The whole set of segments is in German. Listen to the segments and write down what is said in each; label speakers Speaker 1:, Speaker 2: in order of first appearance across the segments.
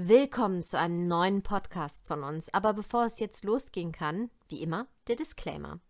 Speaker 1: Willkommen zu einem neuen Podcast von uns. Aber bevor es jetzt losgehen kann, wie immer, der Disclaimer.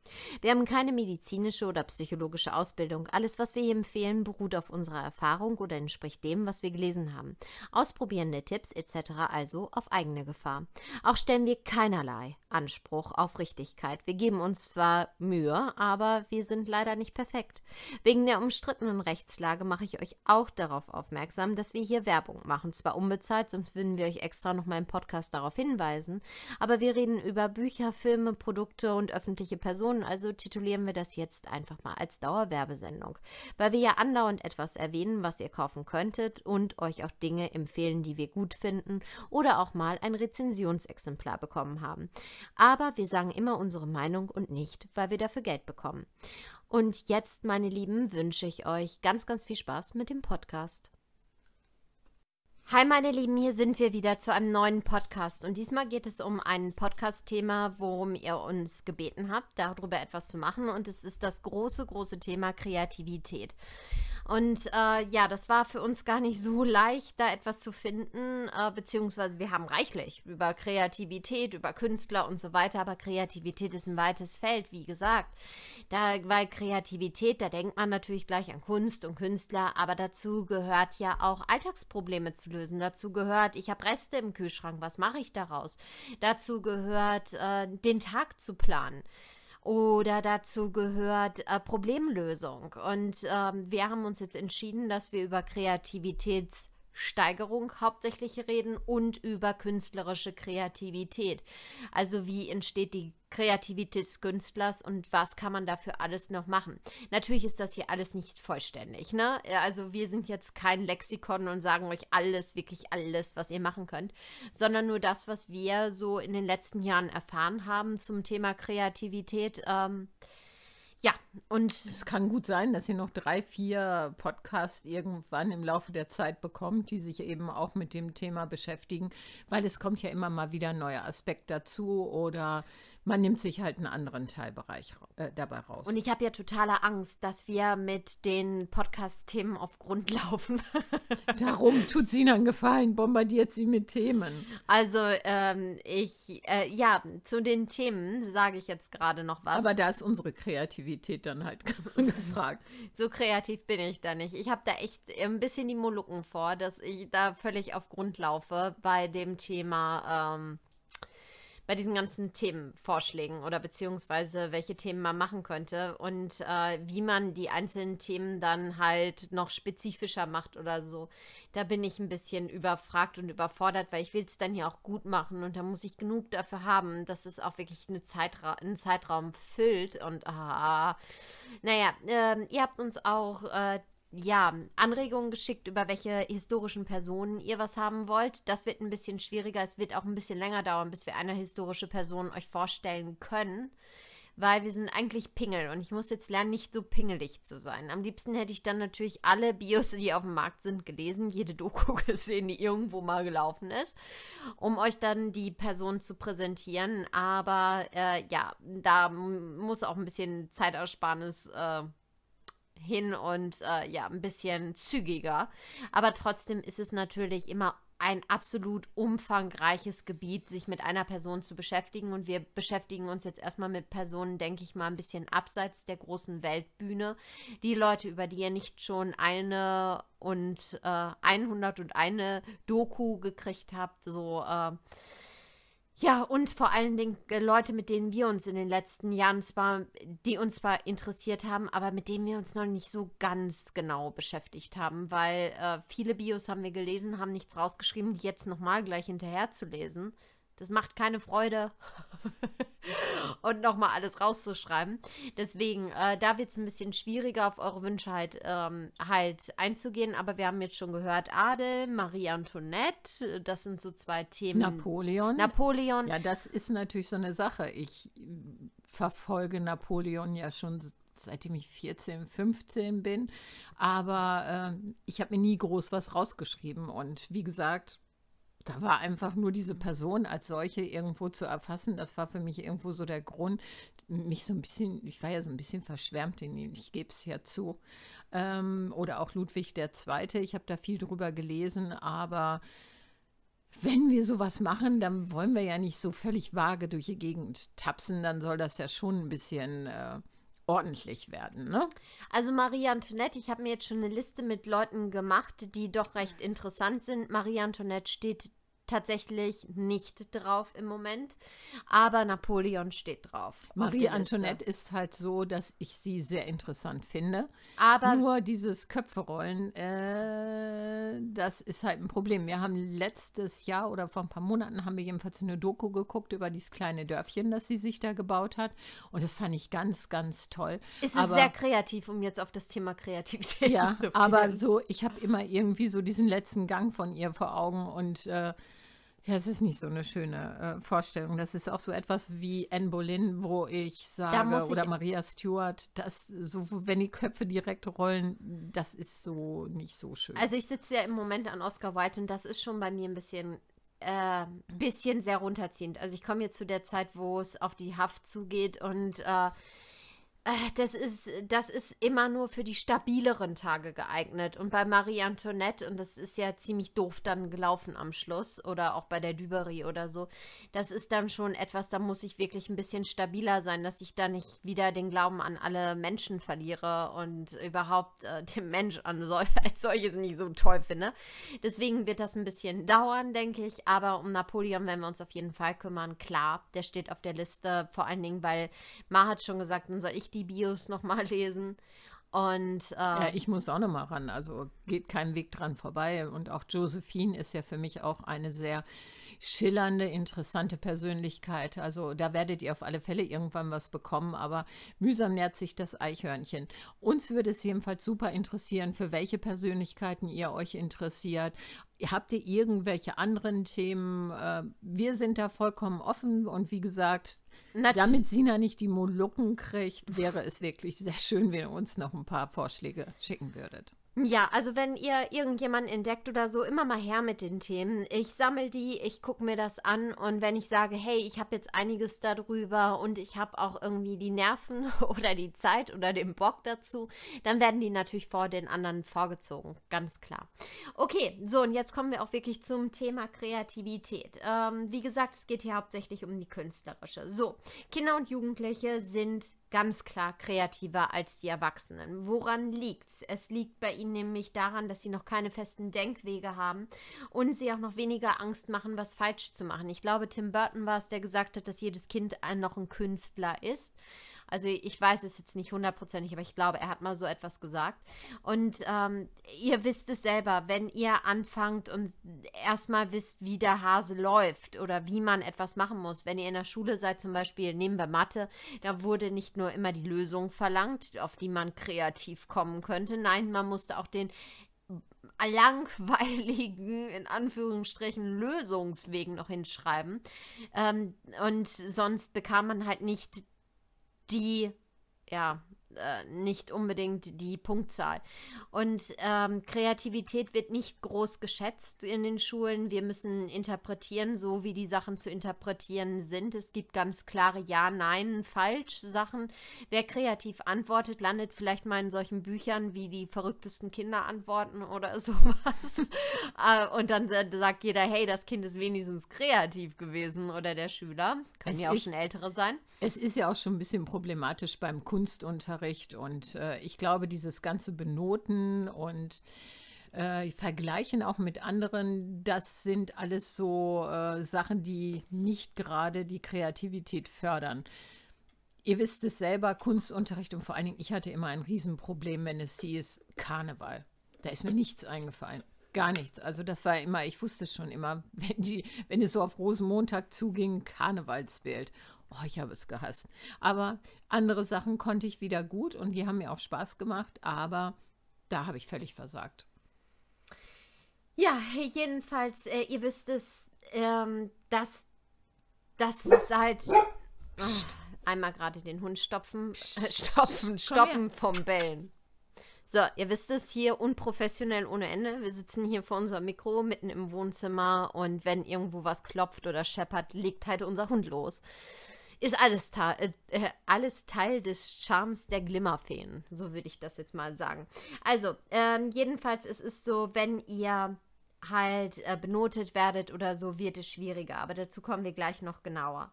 Speaker 1: Wir haben keine medizinische oder psychologische Ausbildung. Alles, was wir hier empfehlen, beruht auf unserer Erfahrung oder entspricht dem, was wir gelesen haben. Ausprobierende Tipps etc. also auf eigene Gefahr. Auch stellen wir keinerlei Anspruch auf Richtigkeit. Wir geben uns zwar Mühe, aber wir sind leider nicht perfekt. Wegen der umstrittenen Rechtslage mache ich euch auch darauf aufmerksam, dass wir hier Werbung machen. Zwar unbezahlt, sonst würden wir euch extra nochmal im Podcast darauf hinweisen, aber wir reden über Bücher, Filme, Produkte und und öffentliche Personen, also titulieren wir das jetzt einfach mal als Dauerwerbesendung, weil wir ja andauernd etwas erwähnen, was ihr kaufen könntet und euch auch Dinge empfehlen, die wir gut finden oder auch mal ein Rezensionsexemplar bekommen haben. Aber wir sagen immer unsere Meinung und nicht, weil wir dafür Geld bekommen. Und jetzt, meine Lieben, wünsche ich euch ganz, ganz viel Spaß mit dem Podcast. Hi meine Lieben, hier sind wir wieder zu einem neuen Podcast und diesmal geht es um ein Podcast-Thema, worum ihr uns gebeten habt, darüber etwas zu machen und es ist das große, große Thema Kreativität. Und äh, ja, das war für uns gar nicht so leicht, da etwas zu finden, äh, beziehungsweise wir haben reichlich über Kreativität, über Künstler und so weiter, aber Kreativität ist ein weites Feld, wie gesagt. Da, weil Kreativität, da denkt man natürlich gleich an Kunst und Künstler, aber dazu gehört ja auch Alltagsprobleme zu lösen. Dazu gehört, ich habe Reste im Kühlschrank, was mache ich daraus? Dazu gehört, äh, den Tag zu planen. Oder dazu gehört äh, Problemlösung. Und ähm, wir haben uns jetzt entschieden, dass wir über Kreativitäts- Steigerung hauptsächlich reden und über künstlerische Kreativität. Also wie entsteht die Kreativität des Künstlers und was kann man dafür alles noch machen. Natürlich ist das hier alles nicht vollständig, ne? Also wir sind jetzt kein Lexikon und sagen euch alles, wirklich alles, was ihr machen könnt, sondern nur das, was wir so in den letzten Jahren erfahren haben zum Thema Kreativität. Ähm, ja, und es kann gut sein, dass ihr noch
Speaker 2: drei, vier Podcasts irgendwann im Laufe der Zeit bekommt, die sich eben auch mit dem Thema beschäftigen, weil es kommt ja immer mal wieder ein neuer Aspekt dazu oder man nimmt sich halt einen anderen Teilbereich äh, dabei raus. Und ich
Speaker 1: habe ja totale Angst, dass wir mit den Podcast-Themen auf Grund laufen.
Speaker 2: Darum tut sie einen Gefallen, bombardiert sie mit Themen.
Speaker 1: Also ähm, ich, äh, ja, zu den Themen sage ich jetzt gerade noch was. Aber da ist unsere Kreativität dann halt gefragt. So kreativ bin ich da nicht. Ich habe da echt ein bisschen die Molucken vor, dass ich da völlig auf Grund laufe bei dem Thema. Ähm, bei diesen ganzen Themenvorschlägen oder beziehungsweise welche Themen man machen könnte und äh, wie man die einzelnen Themen dann halt noch spezifischer macht oder so. Da bin ich ein bisschen überfragt und überfordert, weil ich will es dann ja auch gut machen und da muss ich genug dafür haben, dass es auch wirklich eine Zeitra einen Zeitraum füllt und ah, naja, äh, ihr habt uns auch äh, ja, Anregungen geschickt, über welche historischen Personen ihr was haben wollt. Das wird ein bisschen schwieriger. Es wird auch ein bisschen länger dauern, bis wir eine historische Person euch vorstellen können. Weil wir sind eigentlich Pingel und ich muss jetzt lernen, nicht so pingelig zu sein. Am liebsten hätte ich dann natürlich alle Bios, die auf dem Markt sind, gelesen, jede Doku gesehen, die irgendwo mal gelaufen ist, um euch dann die Person zu präsentieren. Aber äh, ja, da muss auch ein bisschen Zeitersparnis äh, hin und äh, ja, ein bisschen zügiger. Aber trotzdem ist es natürlich immer ein absolut umfangreiches Gebiet, sich mit einer Person zu beschäftigen. Und wir beschäftigen uns jetzt erstmal mit Personen, denke ich mal, ein bisschen abseits der großen Weltbühne. Die Leute, über die ihr nicht schon eine und äh, 101 Doku gekriegt habt, so. Äh, ja, und vor allen Dingen äh, Leute, mit denen wir uns in den letzten Jahren zwar, die uns zwar interessiert haben, aber mit denen wir uns noch nicht so ganz genau beschäftigt haben, weil äh, viele Bios haben wir gelesen, haben nichts rausgeschrieben, die jetzt nochmal gleich hinterher zu lesen, das macht keine Freude. und nochmal alles rauszuschreiben. Deswegen, äh, da wird es ein bisschen schwieriger, auf eure Wünsche halt, ähm, halt einzugehen. Aber wir haben jetzt schon gehört, Adel, Marie Antoinette, äh, das sind so zwei Themen. Napoleon. Napoleon. Ja, das ist natürlich so eine Sache. Ich
Speaker 2: verfolge Napoleon ja schon seitdem ich 14, 15 bin. Aber äh, ich habe mir nie groß was rausgeschrieben. Und wie gesagt, da war einfach nur diese Person als solche irgendwo zu erfassen. Das war für mich irgendwo so der Grund, mich so ein bisschen, ich war ja so ein bisschen verschwärmt in ihn, ich gebe es ja zu. Ähm, oder auch Ludwig II., ich habe da viel drüber gelesen, aber wenn wir sowas machen, dann wollen wir ja nicht so völlig vage durch die Gegend tapsen, dann soll das ja schon ein bisschen. Äh, ordentlich werden. Ne?
Speaker 1: Also Marie Antoinette, ich habe mir jetzt schon eine Liste mit Leuten gemacht, die doch recht interessant sind. Marie Antoinette steht tatsächlich nicht drauf im Moment, aber Napoleon steht
Speaker 2: drauf. Marie Antoinette ist halt so, dass ich sie sehr interessant finde. Aber nur dieses Köpferollen, äh, das ist halt ein Problem. Wir haben letztes Jahr oder vor ein paar Monaten haben wir jedenfalls eine Doku geguckt über dieses kleine Dörfchen, das sie sich da gebaut hat, und das fand ich ganz, ganz toll. Es ist sehr kreativ, um jetzt auf das Thema Kreativität. Ja, zu aber so, ich habe immer irgendwie so diesen letzten Gang von ihr vor Augen und äh, ja, es ist nicht so eine schöne äh, Vorstellung. Das ist auch so etwas wie Anne Boleyn, wo ich sage, ich oder Maria Stewart, dass so, wenn die Köpfe direkt rollen, das ist so nicht so schön. Also
Speaker 1: ich sitze ja im Moment an Oscar Wilde und das ist schon bei mir ein bisschen äh, bisschen sehr runterziehend. Also ich komme jetzt zu der Zeit, wo es auf die Haft zugeht und äh, äh, das ist, das ist immer nur für die stabileren Tage geeignet. Und bei Marie Antoinette, und das ist ja ziemlich doof dann gelaufen am Schluss, oder auch bei der Düberi oder so, das ist dann schon etwas, da muss ich wirklich ein bisschen stabiler sein, dass ich da nicht wieder den Glauben an alle Menschen verliere und überhaupt äh, den Mensch an so, als solches nicht so toll finde. Deswegen wird das ein bisschen dauern, denke ich. Aber um Napoleon werden wir uns auf jeden Fall kümmern. Klar, der steht auf der Liste, vor allen Dingen, weil Ma hat schon gesagt, dann soll ich die die Bios nochmal lesen. Und, ähm, ja, ich
Speaker 2: muss auch nochmal ran. Also geht kein Weg dran vorbei. Und auch
Speaker 1: Josephine ist ja für mich auch
Speaker 2: eine sehr schillernde, interessante Persönlichkeit. Also da werdet ihr auf alle Fälle irgendwann was bekommen, aber mühsam nährt sich das Eichhörnchen. Uns würde es jedenfalls super interessieren, für welche Persönlichkeiten ihr euch interessiert. Habt ihr irgendwelche anderen Themen? Äh, wir sind da vollkommen offen und wie gesagt, Natürlich. damit Sina nicht die Molukken kriegt, wäre es wirklich sehr schön, wenn ihr uns noch ein paar Vorschläge schicken würdet.
Speaker 1: Ja, also wenn ihr irgendjemanden entdeckt oder so, immer mal her mit den Themen. Ich sammle die, ich gucke mir das an und wenn ich sage, hey, ich habe jetzt einiges darüber und ich habe auch irgendwie die Nerven oder die Zeit oder den Bock dazu, dann werden die natürlich vor den anderen vorgezogen, ganz klar. Okay, so und jetzt kommen wir auch wirklich zum Thema Kreativität. Ähm, wie gesagt, es geht hier hauptsächlich um die künstlerische. So, Kinder und Jugendliche sind ganz klar kreativer als die Erwachsenen. Woran liegt's? Es liegt bei ihnen nämlich daran, dass sie noch keine festen Denkwege haben und sie auch noch weniger Angst machen, was falsch zu machen. Ich glaube, Tim Burton war es, der gesagt hat, dass jedes Kind noch ein Künstler ist also ich weiß es jetzt nicht hundertprozentig, aber ich glaube, er hat mal so etwas gesagt. Und ähm, ihr wisst es selber, wenn ihr anfangt und erstmal wisst, wie der Hase läuft oder wie man etwas machen muss. Wenn ihr in der Schule seid, zum Beispiel, nehmen wir Mathe, da wurde nicht nur immer die Lösung verlangt, auf die man kreativ kommen könnte. Nein, man musste auch den langweiligen, in Anführungsstrichen, Lösungswegen noch hinschreiben. Ähm, und sonst bekam man halt nicht die, ja, äh, nicht unbedingt die Punktzahl. Und ähm, Kreativität wird nicht groß geschätzt in den Schulen. Wir müssen interpretieren, so wie die Sachen zu interpretieren sind. Es gibt ganz klare Ja, Nein, Falsch Sachen. Wer kreativ antwortet, landet vielleicht mal in solchen Büchern wie die verrücktesten Kinder antworten oder sowas. Äh, und dann sagt jeder, hey, das Kind ist wenigstens kreativ gewesen oder der Schüler. Können es ja auch ist, schon ältere sein. Es
Speaker 2: ist ja auch schon ein bisschen problematisch beim Kunstunterricht Nachricht. Und äh, ich glaube, dieses ganze Benoten und äh, Vergleichen auch mit anderen, das sind alles so äh, Sachen, die nicht gerade die Kreativität fördern. Ihr wisst es selber, Kunstunterricht und vor allen Dingen, ich hatte immer ein Riesenproblem, wenn es hieß Karneval. Da ist mir nichts eingefallen. Gar nichts. Also das war immer, ich wusste schon immer, wenn, die, wenn es so auf Rosenmontag zuging, Karnevalsbild. Oh, ich habe es gehasst. Aber andere Sachen konnte ich wieder gut und die haben mir auch Spaß gemacht, aber da habe ich völlig versagt.
Speaker 1: Ja, jedenfalls, äh, ihr wisst es, ähm, dass das ist halt. Oh, einmal gerade den Hund stopfen, äh, stopfen, stoppen vom Bellen. So, ihr wisst es hier unprofessionell ohne Ende. Wir sitzen hier vor unserem Mikro mitten im Wohnzimmer und wenn irgendwo was klopft oder scheppert, legt halt unser Hund los ist alles, äh, äh, alles Teil des Charmes der Glimmerfeen. So würde ich das jetzt mal sagen. Also, ähm, jedenfalls, es ist so, wenn ihr halt äh, benotet werdet oder so, wird es schwieriger. Aber dazu kommen wir gleich noch genauer.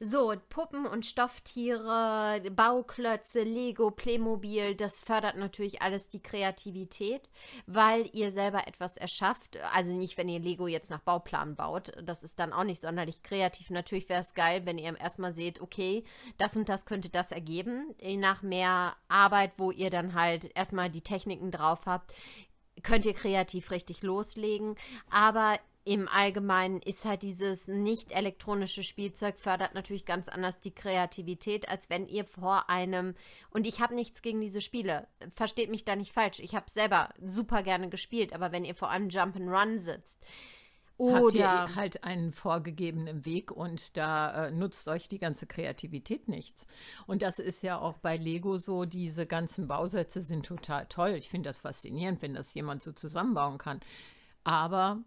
Speaker 1: So, Puppen und Stofftiere, Bauklötze, Lego, Playmobil, das fördert natürlich alles die Kreativität, weil ihr selber etwas erschafft. Also nicht, wenn ihr Lego jetzt nach Bauplan baut, das ist dann auch nicht sonderlich kreativ. Natürlich wäre es geil, wenn ihr erstmal seht, okay, das und das könnte das ergeben. Nach mehr Arbeit, wo ihr dann halt erstmal die Techniken drauf habt, könnt ihr kreativ richtig loslegen. Aber im Allgemeinen ist halt dieses nicht elektronische Spielzeug fördert natürlich ganz anders die Kreativität, als wenn ihr vor einem und ich habe nichts gegen diese Spiele. Versteht mich da nicht falsch. Ich habe selber super gerne gespielt, aber wenn ihr vor einem Jump and Run sitzt, oder habt oh, ihr
Speaker 2: halt einen vorgegebenen Weg und da äh, nutzt euch die ganze Kreativität nichts. Und das ist ja auch bei Lego so, diese ganzen Bausätze sind total toll. Ich finde das faszinierend, wenn das jemand so zusammenbauen kann. Aber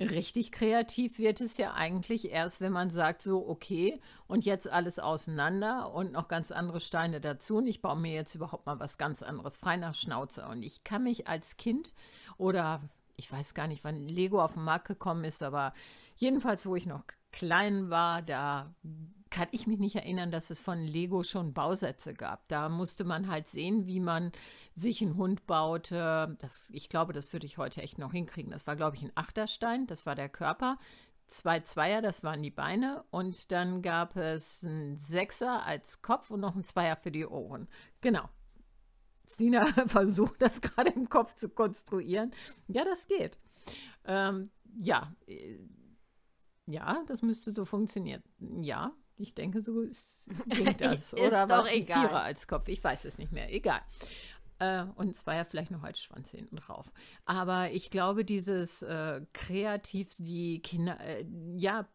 Speaker 2: richtig kreativ wird es ja eigentlich erst, wenn man sagt, so, okay, und jetzt alles auseinander und noch ganz andere Steine dazu. Und ich baue mir jetzt überhaupt mal was ganz anderes frei nach Schnauze. Und ich kann mich als Kind oder ich weiß gar nicht, wann Lego auf den Markt gekommen ist, aber jedenfalls, wo ich noch klein war, da kann ich mich nicht erinnern, dass es von Lego schon Bausätze gab. Da musste man halt sehen, wie man sich einen Hund baute. Das, ich glaube, das würde ich heute echt noch hinkriegen. Das war, glaube ich, ein Achterstein, das war der Körper. Zwei Zweier, das waren die Beine. Und dann gab es einen Sechser als Kopf und noch einen Zweier für die Ohren. Genau, Sina versucht, das gerade im Kopf zu konstruieren. Ja, das geht. Ähm, ja, äh, ja, das müsste so funktionieren. Ja, ich denke, so ist, ging das. Oder war es ein Vierer als Kopf? Ich weiß es nicht mehr. Egal. Äh, und zwar ja vielleicht noch als Schwanz hinten drauf. Aber ich glaube, dieses äh, kreativ, die Kinder, äh, ja,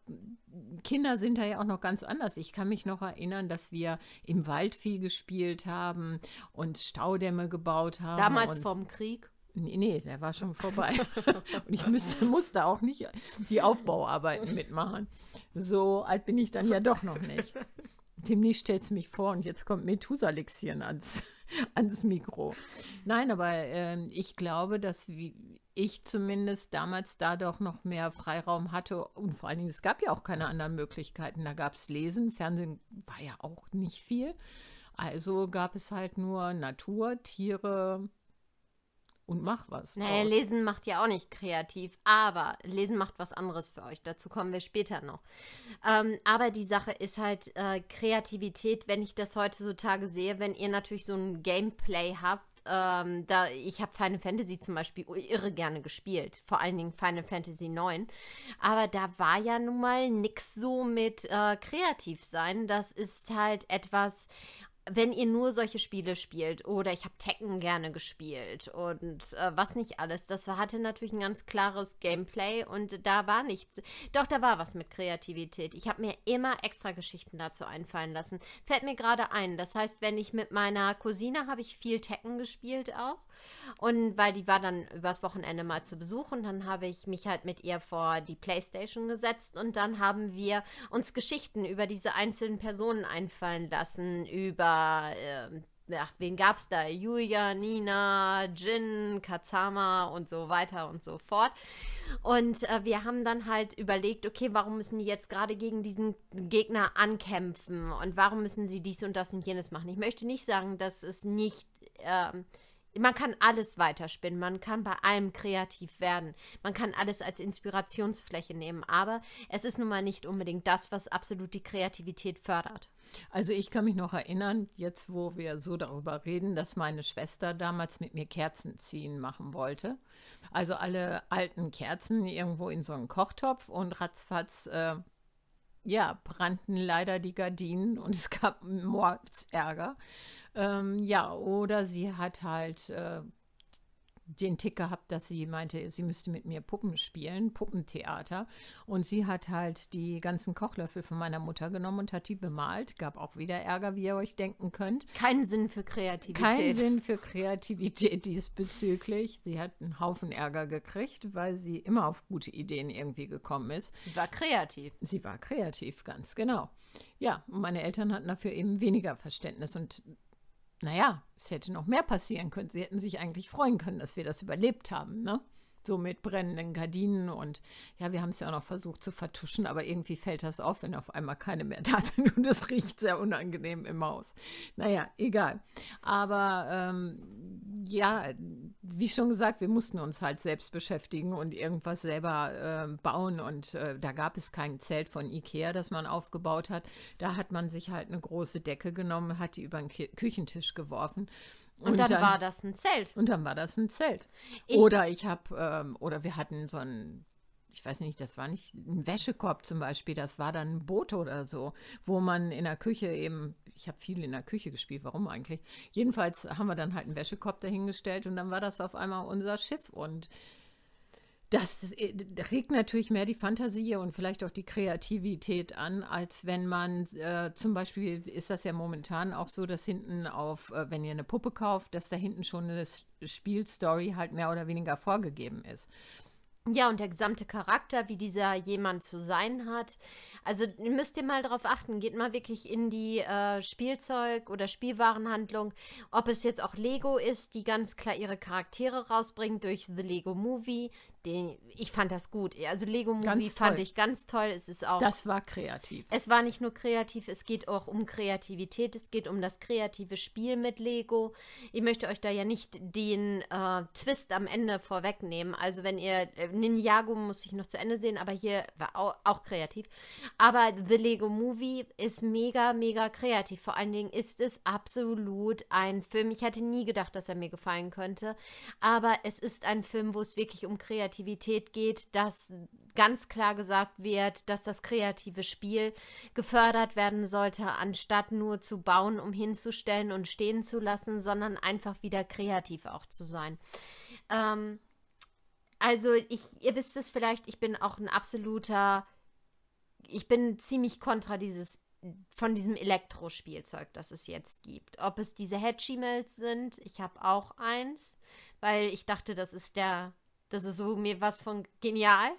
Speaker 2: Kinder sind da ja auch noch ganz anders. Ich kann mich noch erinnern, dass wir im Wald viel gespielt haben und Staudämme gebaut haben. Damals vorm Krieg? Nee, nee, der war schon vorbei. und ich müsste, musste auch nicht die Aufbauarbeiten mitmachen. So alt bin ich dann ja doch noch nicht. Demnächst stellt es mich vor und jetzt kommt Methusalix ans. ans Mikro. Nein, aber äh, ich glaube, dass ich zumindest damals da doch noch mehr Freiraum hatte. Und vor allen Dingen, es gab ja auch keine anderen Möglichkeiten. Da gab es Lesen, Fernsehen war ja auch nicht viel. Also gab es halt nur Natur, Tiere, und mach was. Naja, draus. lesen
Speaker 1: macht ja auch nicht kreativ, aber lesen macht was anderes für euch. Dazu kommen wir später noch. Ähm, aber die Sache ist halt äh, Kreativität, wenn ich das heutzutage sehe, wenn ihr natürlich so ein Gameplay habt. Ähm, da, ich habe Final Fantasy zum Beispiel irre gerne gespielt, vor allen Dingen Final Fantasy 9. Aber da war ja nun mal nix so mit äh, kreativ sein. Das ist halt etwas, wenn ihr nur solche Spiele spielt oder ich habe Tekken gerne gespielt und äh, was nicht alles, das hatte natürlich ein ganz klares Gameplay und da war nichts. Doch, da war was mit Kreativität. Ich habe mir immer extra Geschichten dazu einfallen lassen. Fällt mir gerade ein. Das heißt, wenn ich mit meiner Cousine habe ich viel Tekken gespielt auch. Und weil die war dann übers Wochenende mal zu Besuch und dann habe ich mich halt mit ihr vor die Playstation gesetzt und dann haben wir uns Geschichten über diese einzelnen Personen einfallen lassen, über... Äh, ach, wen gab's da? Julia, Nina, Jin, Kazama und so weiter und so fort. Und äh, wir haben dann halt überlegt, okay, warum müssen die jetzt gerade gegen diesen Gegner ankämpfen und warum müssen sie dies und das und jenes machen? Ich möchte nicht sagen, dass es nicht. Ähm, man kann alles weiterspinnen, man kann bei allem kreativ werden, man kann alles als Inspirationsfläche nehmen, aber es ist nun mal nicht unbedingt das, was absolut die Kreativität fördert. Also
Speaker 2: ich kann mich noch erinnern, jetzt wo wir so darüber reden, dass meine Schwester damals mit mir Kerzen ziehen machen wollte. Also alle alten Kerzen irgendwo in so einen Kochtopf und ratzfatz. Äh ja, brannten leider die Gardinen und es gab Mordsärger. Ähm, ja, oder sie hat halt äh, den Tick gehabt, dass sie meinte, sie müsste mit mir Puppen spielen, Puppentheater. Und sie hat halt die ganzen Kochlöffel von meiner Mutter genommen und hat die bemalt. Gab auch wieder Ärger, wie ihr euch denken könnt. Keinen Sinn für Kreativität. Keinen Sinn für Kreativität diesbezüglich. Sie hat einen Haufen Ärger gekriegt, weil sie immer auf gute Ideen irgendwie gekommen ist. Sie war kreativ. Sie war kreativ, ganz genau. Ja, meine Eltern hatten dafür eben weniger Verständnis und naja, es hätte noch mehr passieren können. Sie hätten sich eigentlich freuen können, dass wir das überlebt haben. Ne? so mit brennenden Gardinen und ja, wir haben es ja auch noch versucht zu vertuschen, aber irgendwie fällt das auf, wenn auf einmal keine mehr da sind und es riecht sehr unangenehm im Haus. Naja, egal. Aber ähm, ja, wie schon gesagt, wir mussten uns halt selbst beschäftigen und irgendwas selber äh, bauen und äh, da gab es kein Zelt von Ikea, das man aufgebaut hat. Da hat man sich halt eine große Decke genommen, hat die über den Küchentisch geworfen und, und dann, dann, war das ein Zelt. Und dann war das ein Zelt. Ich, oder ich habe, ähm, oder wir hatten so ein, ich weiß nicht, das war nicht ein Wäschekorb zum Beispiel, das war dann ein Boot oder so, wo man in der Küche eben, ich habe viel in der Küche gespielt, warum eigentlich? Jedenfalls haben wir dann halt einen Wäschekorb dahingestellt und dann war das auf einmal unser Schiff und das äh, regt natürlich mehr die Fantasie und vielleicht auch die Kreativität an, als wenn man äh, zum Beispiel ist das ja momentan auch so, dass hinten auf, äh, wenn ihr eine Puppe kauft, dass da hinten schon eine
Speaker 1: Spielstory halt mehr oder weniger vorgegeben ist. Ja, und der gesamte Charakter, wie dieser jemand zu sein hat. Also müsst ihr mal darauf achten, geht mal wirklich in die äh, Spielzeug- oder Spielwarenhandlung, ob es jetzt auch Lego ist, die ganz klar ihre Charaktere rausbringt durch The Lego Movie, den, ich fand das gut. Also Lego Movie fand ich ganz toll. Es ist auch. Das
Speaker 2: war kreativ.
Speaker 1: Es war nicht nur kreativ, es geht auch um Kreativität. Es geht um das kreative Spiel mit Lego. Ich möchte euch da ja nicht den äh, Twist am Ende vorwegnehmen. Also wenn ihr äh, Ninjago muss ich noch zu Ende sehen, aber hier war auch, auch kreativ. Aber The Lego Movie ist mega, mega kreativ. Vor allen Dingen ist es absolut ein Film. Ich hätte nie gedacht, dass er mir gefallen könnte, aber es ist ein Film, wo es wirklich um Kreativität Kreativität geht, dass ganz klar gesagt wird, dass das kreative Spiel gefördert werden sollte, anstatt nur zu bauen, um hinzustellen und stehen zu lassen, sondern einfach wieder kreativ auch zu sein. Ähm, also ich, ihr wisst es vielleicht, ich bin auch ein absoluter, ich bin ziemlich kontra dieses von diesem Elektrospielzeug, das es jetzt gibt. Ob es diese Hedgehimals sind, ich habe auch eins, weil ich dachte, das ist der das ist so mir was von genial.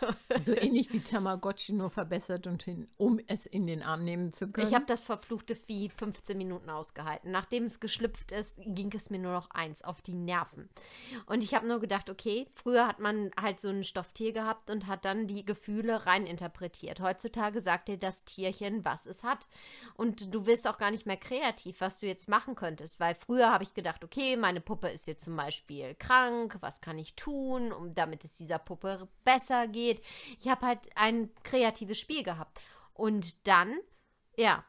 Speaker 1: so ähnlich wie
Speaker 2: Tamagotchi, nur
Speaker 1: verbessert und hin, um
Speaker 2: es in den Arm nehmen zu können. Ich habe
Speaker 1: das verfluchte Vieh 15 Minuten ausgehalten. Nachdem es geschlüpft ist, ging es mir nur noch eins auf die Nerven. Und ich habe nur gedacht, okay, früher hat man halt so ein Stofftier gehabt und hat dann die Gefühle rein interpretiert. Heutzutage sagt dir das Tierchen, was es hat. Und du wirst auch gar nicht mehr kreativ, was du jetzt machen könntest. Weil früher habe ich gedacht, okay, meine Puppe ist jetzt zum Beispiel krank, was kann ich tun? tun, um, damit es dieser Puppe besser geht. Ich habe halt ein kreatives Spiel gehabt. Und dann, ja,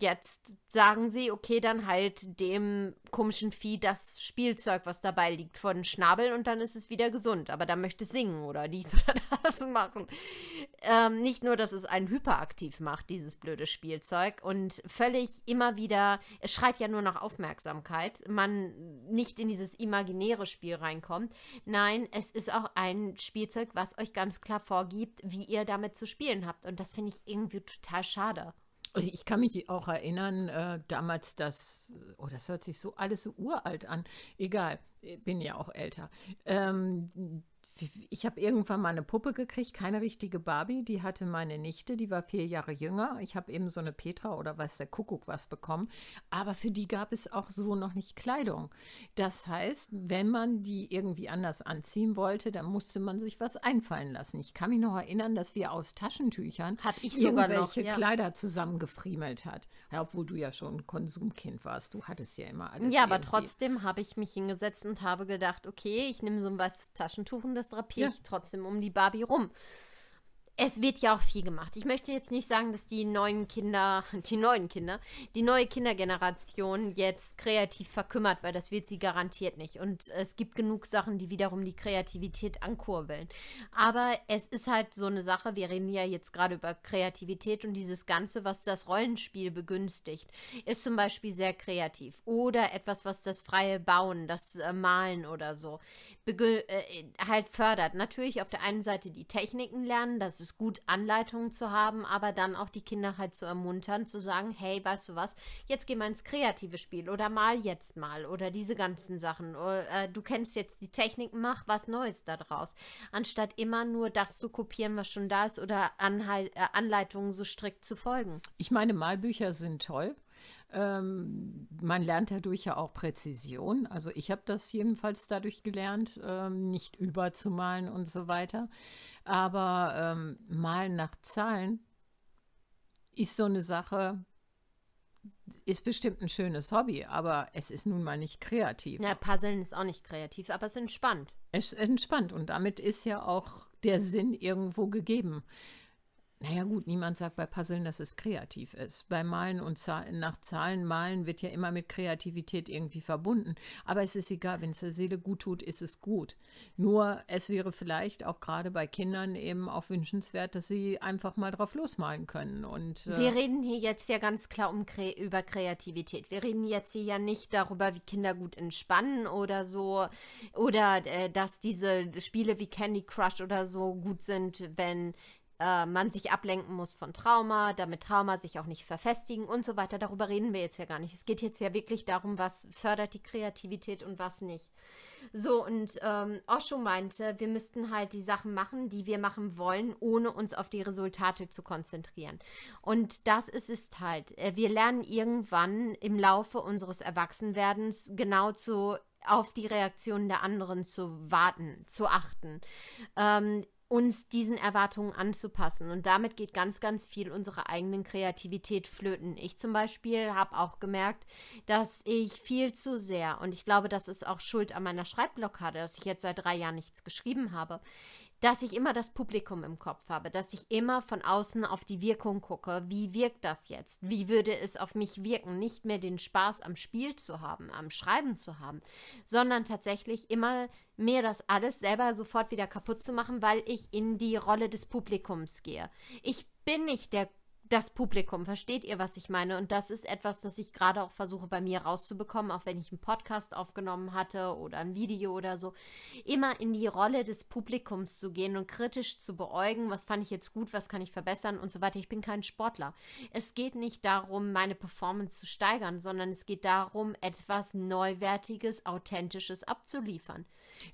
Speaker 1: jetzt sagen sie, okay, dann halt dem komischen Vieh das Spielzeug, was dabei liegt, von Schnabel und dann ist es wieder gesund. Aber dann möchte es singen oder dies oder das machen. Ähm, nicht nur, dass es einen hyperaktiv macht, dieses blöde Spielzeug. Und völlig immer wieder, es schreit ja nur nach Aufmerksamkeit. Man nicht in dieses imaginäre Spiel reinkommt. Nein, es ist auch ein Spielzeug, was euch ganz klar vorgibt, wie ihr damit zu spielen habt. Und das finde ich irgendwie total schade.
Speaker 2: Ich kann mich auch erinnern, äh, damals dass, oh, das hört sich so alles so uralt an. Egal, bin ja auch älter. Ähm, ich habe irgendwann mal eine Puppe gekriegt, keine richtige Barbie, die hatte meine Nichte, die war vier Jahre jünger. Ich habe eben so eine Petra oder weiß der Kuckuck was bekommen, aber für die gab es auch so noch nicht Kleidung. Das heißt, wenn man die irgendwie anders anziehen wollte, dann musste man sich was einfallen lassen. Ich kann mich noch erinnern, dass wir aus Taschentüchern Hab ich irgendwelche noch, ja. Kleider zusammengefriemelt hat, ja, obwohl du ja schon Konsumkind warst. Du hattest ja immer
Speaker 1: alles. Ja, aber trotzdem habe ich mich hingesetzt und habe gedacht, okay, ich nehme so ein weißes Taschentuch und das das drapiere ja. ich trotzdem um die Barbie rum. Es wird ja auch viel gemacht. Ich möchte jetzt nicht sagen, dass die neuen Kinder, die neuen Kinder, die neue Kindergeneration jetzt kreativ verkümmert, weil das wird sie garantiert nicht. Und es gibt genug Sachen, die wiederum die Kreativität ankurbeln. Aber es ist halt so eine Sache, wir reden ja jetzt gerade über Kreativität und dieses Ganze, was das Rollenspiel begünstigt, ist zum Beispiel sehr kreativ. Oder etwas, was das freie Bauen, das äh, Malen oder so äh, halt fördert. Natürlich auf der einen Seite die Techniken lernen, das ist gut, Anleitungen zu haben, aber dann auch die Kinder halt zu ermuntern, zu sagen, hey, weißt du was, jetzt geh mal ins kreative Spiel oder mal jetzt mal oder diese ganzen Sachen. Oder, oh, äh, du kennst jetzt die Techniken, mach was Neues daraus. Anstatt immer nur das zu kopieren, was schon da ist oder Anhalt, äh, Anleitungen so strikt zu folgen.
Speaker 2: Ich meine, Malbücher sind toll. Ähm, man lernt dadurch ja auch Präzision. Also ich habe das jedenfalls dadurch gelernt, ähm, nicht überzumalen und so weiter. Aber ähm, malen nach Zahlen ist so eine Sache, ist bestimmt ein schönes Hobby, aber es ist nun mal nicht kreativ. Ja, Puzzeln ist auch nicht kreativ, aber es entspannt. Es entspannt und damit ist ja auch der Sinn irgendwo gegeben. Naja gut, niemand sagt bei Puzzlen, dass es kreativ ist. Bei Malen und Zahl nach Zahlen malen wird ja immer mit Kreativität irgendwie verbunden. Aber es ist egal, wenn es der Seele gut tut, ist es gut. Nur es wäre vielleicht auch gerade bei Kindern eben auch
Speaker 1: wünschenswert, dass sie einfach mal
Speaker 2: drauf losmalen können. Und, äh Wir
Speaker 1: reden hier jetzt ja ganz klar um Kre über Kreativität. Wir reden jetzt hier ja nicht darüber, wie Kinder gut entspannen oder so. Oder äh, dass diese Spiele wie Candy Crush oder so gut sind, wenn äh, man sich ablenken muss von Trauma, damit Trauma sich auch nicht verfestigen und so weiter. Darüber reden wir jetzt ja gar nicht. Es geht jetzt ja wirklich darum, was fördert die Kreativität und was nicht. So, und ähm, Osho meinte, wir müssten halt die Sachen machen, die wir machen wollen, ohne uns auf die Resultate zu konzentrieren. Und das ist es halt. Äh, wir lernen irgendwann im Laufe unseres Erwachsenwerdens genau zu auf die Reaktionen der anderen zu warten, zu achten. Ähm, uns diesen Erwartungen anzupassen. Und damit geht ganz, ganz viel unserer eigenen Kreativität flöten. Ich zum Beispiel habe auch gemerkt, dass ich viel zu sehr, und ich glaube, das ist auch Schuld an meiner Schreibblockade, dass ich jetzt seit drei Jahren nichts geschrieben habe, dass ich immer das Publikum im Kopf habe, dass ich immer von außen auf die Wirkung gucke, wie wirkt das jetzt, wie würde es auf mich wirken, nicht mehr den Spaß am Spiel zu haben, am Schreiben zu haben, sondern tatsächlich immer mir das alles selber sofort wieder kaputt zu machen, weil ich in die Rolle des Publikums gehe. Ich bin nicht der das Publikum. Versteht ihr, was ich meine? Und das ist etwas, das ich gerade auch versuche bei mir rauszubekommen, auch wenn ich einen Podcast aufgenommen hatte oder ein Video oder so, immer in die Rolle des Publikums zu gehen und kritisch zu beäugen, was fand ich jetzt gut, was kann ich verbessern und so weiter. Ich bin kein Sportler. Es geht nicht darum, meine Performance zu steigern, sondern es geht darum, etwas Neuwertiges, Authentisches abzuliefern.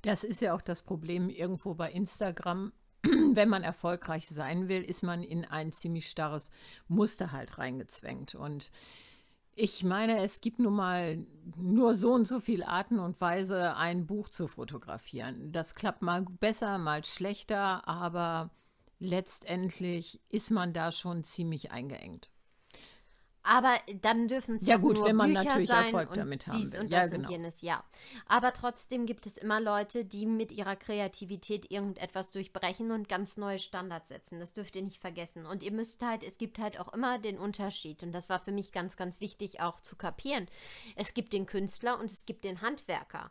Speaker 2: Das ist ja auch das Problem irgendwo bei Instagram wenn man erfolgreich sein will, ist man in ein ziemlich starres Muster halt reingezwängt. Und ich meine, es gibt nun mal nur so und so viele Arten und Weise, ein Buch zu fotografieren. Das klappt mal besser, mal schlechter, aber letztendlich ist man da schon ziemlich eingeengt.
Speaker 1: Aber dann dürfen es ja gut, nur wenn man Bücher natürlich sein Erfolg und damit haben dies will. und das ja, genau. und jenes, ja. Aber trotzdem gibt es immer Leute, die mit ihrer Kreativität irgendetwas durchbrechen und ganz neue Standards setzen. Das dürft ihr nicht vergessen. Und ihr müsst halt, es gibt halt auch immer den Unterschied. Und das war für mich ganz, ganz wichtig auch zu kapieren. Es gibt den Künstler und es gibt den Handwerker.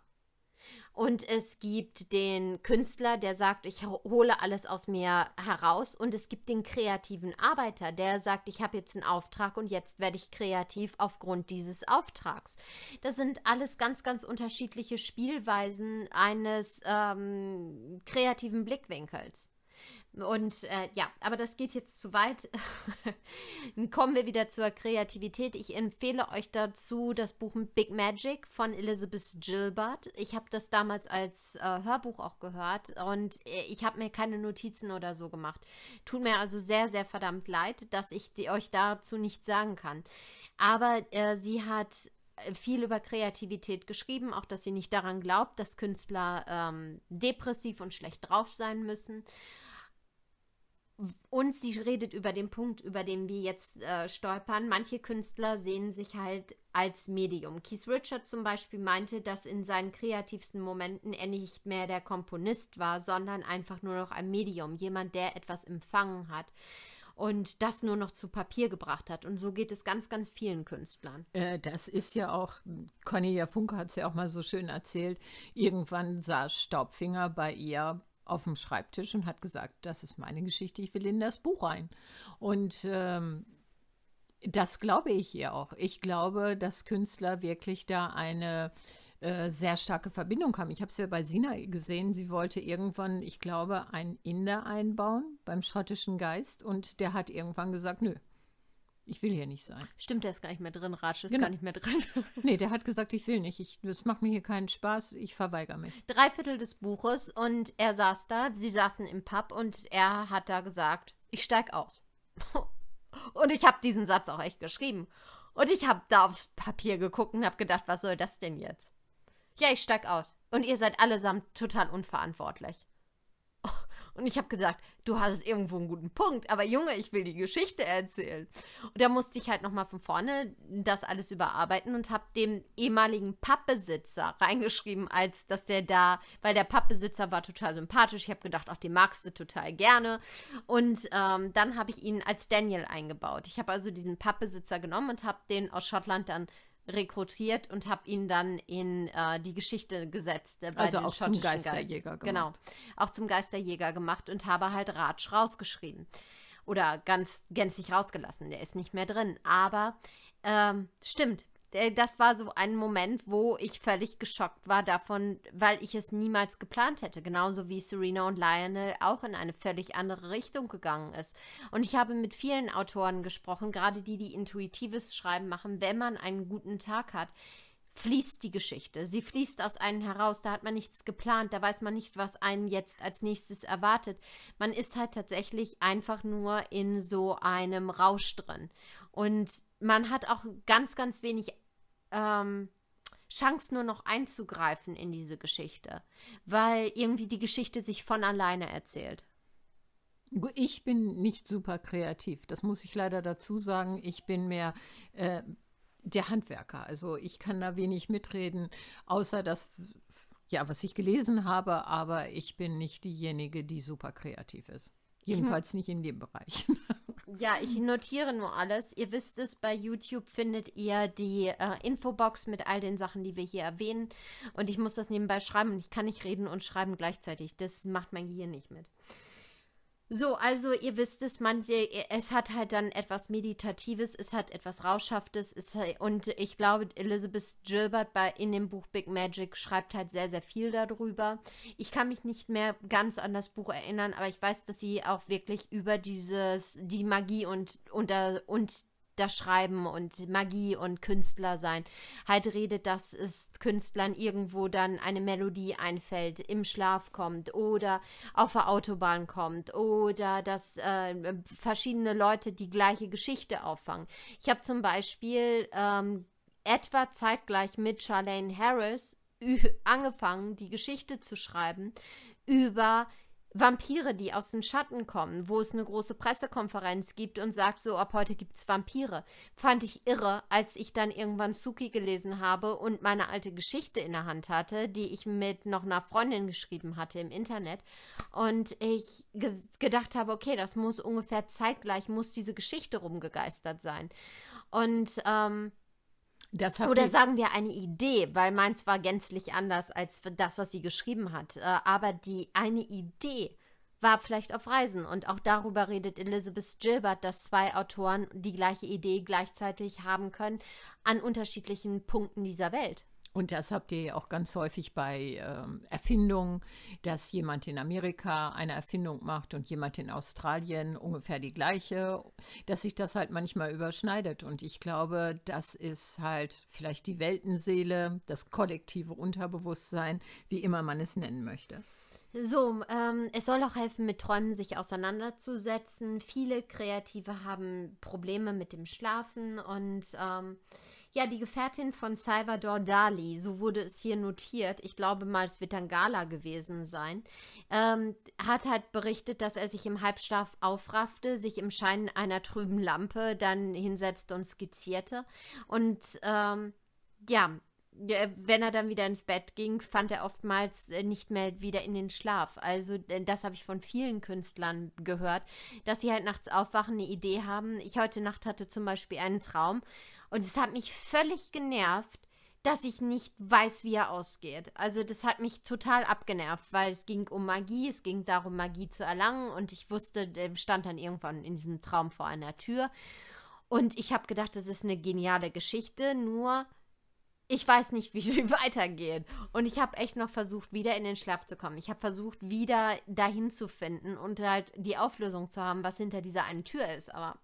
Speaker 1: Und es gibt den Künstler, der sagt, ich hole alles aus mir heraus. Und es gibt den kreativen Arbeiter, der sagt, ich habe jetzt einen Auftrag und jetzt werde ich kreativ aufgrund dieses Auftrags. Das sind alles ganz, ganz unterschiedliche Spielweisen eines ähm, kreativen Blickwinkels. Und äh, ja, aber das geht jetzt zu weit. Dann kommen wir wieder zur Kreativität. Ich empfehle euch dazu das Buch Big Magic von Elizabeth Gilbert. Ich habe das damals als äh, Hörbuch auch gehört und äh, ich habe mir keine Notizen oder so gemacht. Tut mir also sehr, sehr verdammt leid, dass ich die, euch dazu nichts sagen kann. Aber äh, sie hat äh, viel über Kreativität geschrieben, auch dass sie nicht daran glaubt, dass Künstler ähm, depressiv und schlecht drauf sein müssen und sie redet über den Punkt, über den wir jetzt äh, stolpern. Manche Künstler sehen sich halt als Medium. Keith Richard zum Beispiel meinte, dass in seinen kreativsten Momenten er nicht mehr der Komponist war, sondern einfach nur noch ein Medium, jemand, der etwas empfangen hat und das nur noch zu Papier gebracht hat. Und so geht es ganz, ganz vielen Künstlern.
Speaker 2: Äh, das ist ja auch, Cornelia Funke hat es ja auch mal so schön erzählt, irgendwann saß Staubfinger bei ihr auf dem Schreibtisch und hat gesagt, das ist meine Geschichte, ich will in das Buch rein. Und ähm, das glaube ich ihr auch. Ich glaube, dass Künstler wirklich da eine äh, sehr starke Verbindung haben. Ich habe es ja bei Sina gesehen, sie wollte irgendwann, ich glaube, einen Inder einbauen beim schottischen Geist und der hat irgendwann gesagt, nö, ich will hier nicht sein. Stimmt, der ist gar nicht mehr drin, Ratsch ist genau. gar nicht mehr drin. nee, der hat gesagt, ich will nicht. Ich, das macht mir hier keinen Spaß, ich verweigere mich.
Speaker 1: Drei Viertel des Buches und er saß da, sie saßen im Pub und er hat da gesagt, ich steig aus. und ich habe diesen Satz auch echt geschrieben. Und ich habe da aufs Papier geguckt und habe gedacht, was soll das denn jetzt? Ja, ich steig aus. Und ihr seid allesamt total unverantwortlich. Und ich habe gesagt, du hattest irgendwo einen guten Punkt, aber Junge, ich will die Geschichte erzählen. Und da musste ich halt nochmal von vorne das alles überarbeiten und habe dem ehemaligen Pappbesitzer reingeschrieben, als dass der da, weil der Pappbesitzer war total sympathisch. Ich habe gedacht, ach, den magst du total gerne. Und ähm, dann habe ich ihn als Daniel eingebaut. Ich habe also diesen Pappbesitzer genommen und habe den aus Schottland dann rekrutiert und habe ihn dann in äh, die Geschichte gesetzt. Äh, bei also den auch zum Geisterjäger Geist. gemacht. Genau, auch zum Geisterjäger gemacht und habe halt Ratsch rausgeschrieben. Oder ganz gänzlich rausgelassen, der ist nicht mehr drin. Aber ähm, stimmt, äh, das war so ein Moment, wo ich völlig geschockt war davon, weil ich es niemals geplant hätte. Genauso wie Serena und Lionel auch in eine völlig andere Richtung gegangen ist. Und ich habe mit vielen Autoren gesprochen, gerade die, die intuitives Schreiben machen, wenn man einen guten Tag hat fließt die Geschichte. Sie fließt aus einem heraus. Da hat man nichts geplant. Da weiß man nicht, was einen jetzt als nächstes erwartet. Man ist halt tatsächlich einfach nur in so einem Rausch drin. Und man hat auch ganz, ganz wenig ähm, Chance nur noch einzugreifen in diese Geschichte, weil irgendwie die Geschichte sich von alleine erzählt. Ich
Speaker 2: bin nicht super kreativ, das muss ich leider dazu sagen. Ich bin mehr äh, der Handwerker, also ich kann da wenig mitreden, außer das, ja, was ich gelesen habe, aber ich bin nicht diejenige, die super kreativ ist. Jedenfalls nicht in dem Bereich.
Speaker 1: Ja, ich notiere nur alles. Ihr wisst es, bei YouTube findet ihr die äh, Infobox mit all den Sachen, die wir hier erwähnen. Und ich muss das nebenbei schreiben und ich kann nicht reden und schreiben gleichzeitig. Das macht mein Gehirn nicht mit. So, also ihr wisst es, manche, e, es hat halt dann etwas Meditatives, es hat etwas Rauschhaftes, es und ich glaube, Elizabeth Gilbert bei, in dem Buch Big Magic schreibt halt sehr, sehr viel darüber. Ich kann mich nicht mehr ganz an das Buch erinnern, aber ich weiß, dass sie auch wirklich über dieses, die Magie und, und, und das Schreiben und Magie und Künstler sein halt redet, dass es Künstlern irgendwo dann eine Melodie einfällt, im Schlaf kommt oder auf der Autobahn kommt oder dass äh, verschiedene Leute die gleiche Geschichte auffangen. Ich habe zum Beispiel ähm, etwa zeitgleich mit Charlene Harris angefangen, die Geschichte zu schreiben über Vampire, die aus den Schatten kommen, wo es eine große Pressekonferenz gibt und sagt so, ab heute gibt es Vampire. Fand ich irre, als ich dann irgendwann Suki gelesen habe und meine alte Geschichte in der Hand hatte, die ich mit noch einer Freundin geschrieben hatte im Internet. Und ich ge gedacht habe, okay, das muss ungefähr zeitgleich, muss diese Geschichte rumgegeistert sein. Und ähm, oder sagen wir eine Idee, weil meins war gänzlich anders als das, was sie geschrieben hat. Äh, aber die eine Idee war vielleicht auf Reisen und auch darüber redet Elizabeth Gilbert, dass zwei Autoren die gleiche Idee gleichzeitig haben können an unterschiedlichen Punkten dieser Welt.
Speaker 2: Und das habt ihr ja auch ganz häufig bei ähm, Erfindungen, dass jemand in Amerika eine Erfindung macht und jemand in Australien ungefähr die gleiche, dass sich das halt manchmal überschneidet. Und ich glaube, das ist halt vielleicht die Weltenseele, das kollektive Unterbewusstsein, wie immer man es nennen möchte.
Speaker 1: So, ähm, es soll auch helfen, mit Träumen sich auseinanderzusetzen. Viele Kreative haben Probleme mit dem Schlafen und ähm, ja, die Gefährtin von Salvador Dali, so wurde es hier notiert, ich glaube mal, es wird dann Gala gewesen sein, ähm, hat halt berichtet, dass er sich im Halbschlaf aufraffte, sich im Schein einer trüben Lampe dann hinsetzte und skizzierte. Und ähm, ja, wenn er dann wieder ins Bett ging, fand er oftmals äh, nicht mehr wieder in den Schlaf. Also das habe ich von vielen Künstlern gehört, dass sie halt nachts aufwachen, eine Idee haben. Ich heute Nacht hatte zum Beispiel einen Traum und es hat mich völlig genervt, dass ich nicht weiß, wie er ausgeht. Also das hat mich total abgenervt, weil es ging um Magie, es ging darum, Magie zu erlangen und ich wusste, der stand dann irgendwann in diesem Traum vor einer Tür. Und ich habe gedacht, das ist eine geniale Geschichte, nur ich weiß nicht, wie sie weitergehen. Und ich habe echt noch versucht, wieder in den Schlaf zu kommen. Ich habe versucht, wieder dahin zu finden und halt die Auflösung zu haben, was hinter dieser einen Tür ist. Aber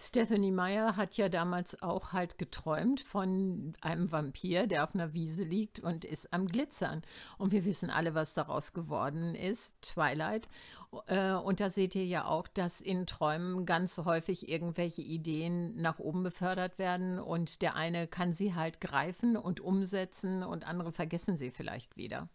Speaker 2: Stephanie Meyer hat ja damals auch halt geträumt von einem Vampir, der auf einer Wiese liegt und ist am Glitzern. Und wir wissen alle, was daraus geworden ist, Twilight. Äh, und da seht ihr ja auch, dass in Träumen ganz häufig irgendwelche Ideen nach oben befördert werden und der eine kann sie halt greifen und umsetzen und andere vergessen sie vielleicht wieder.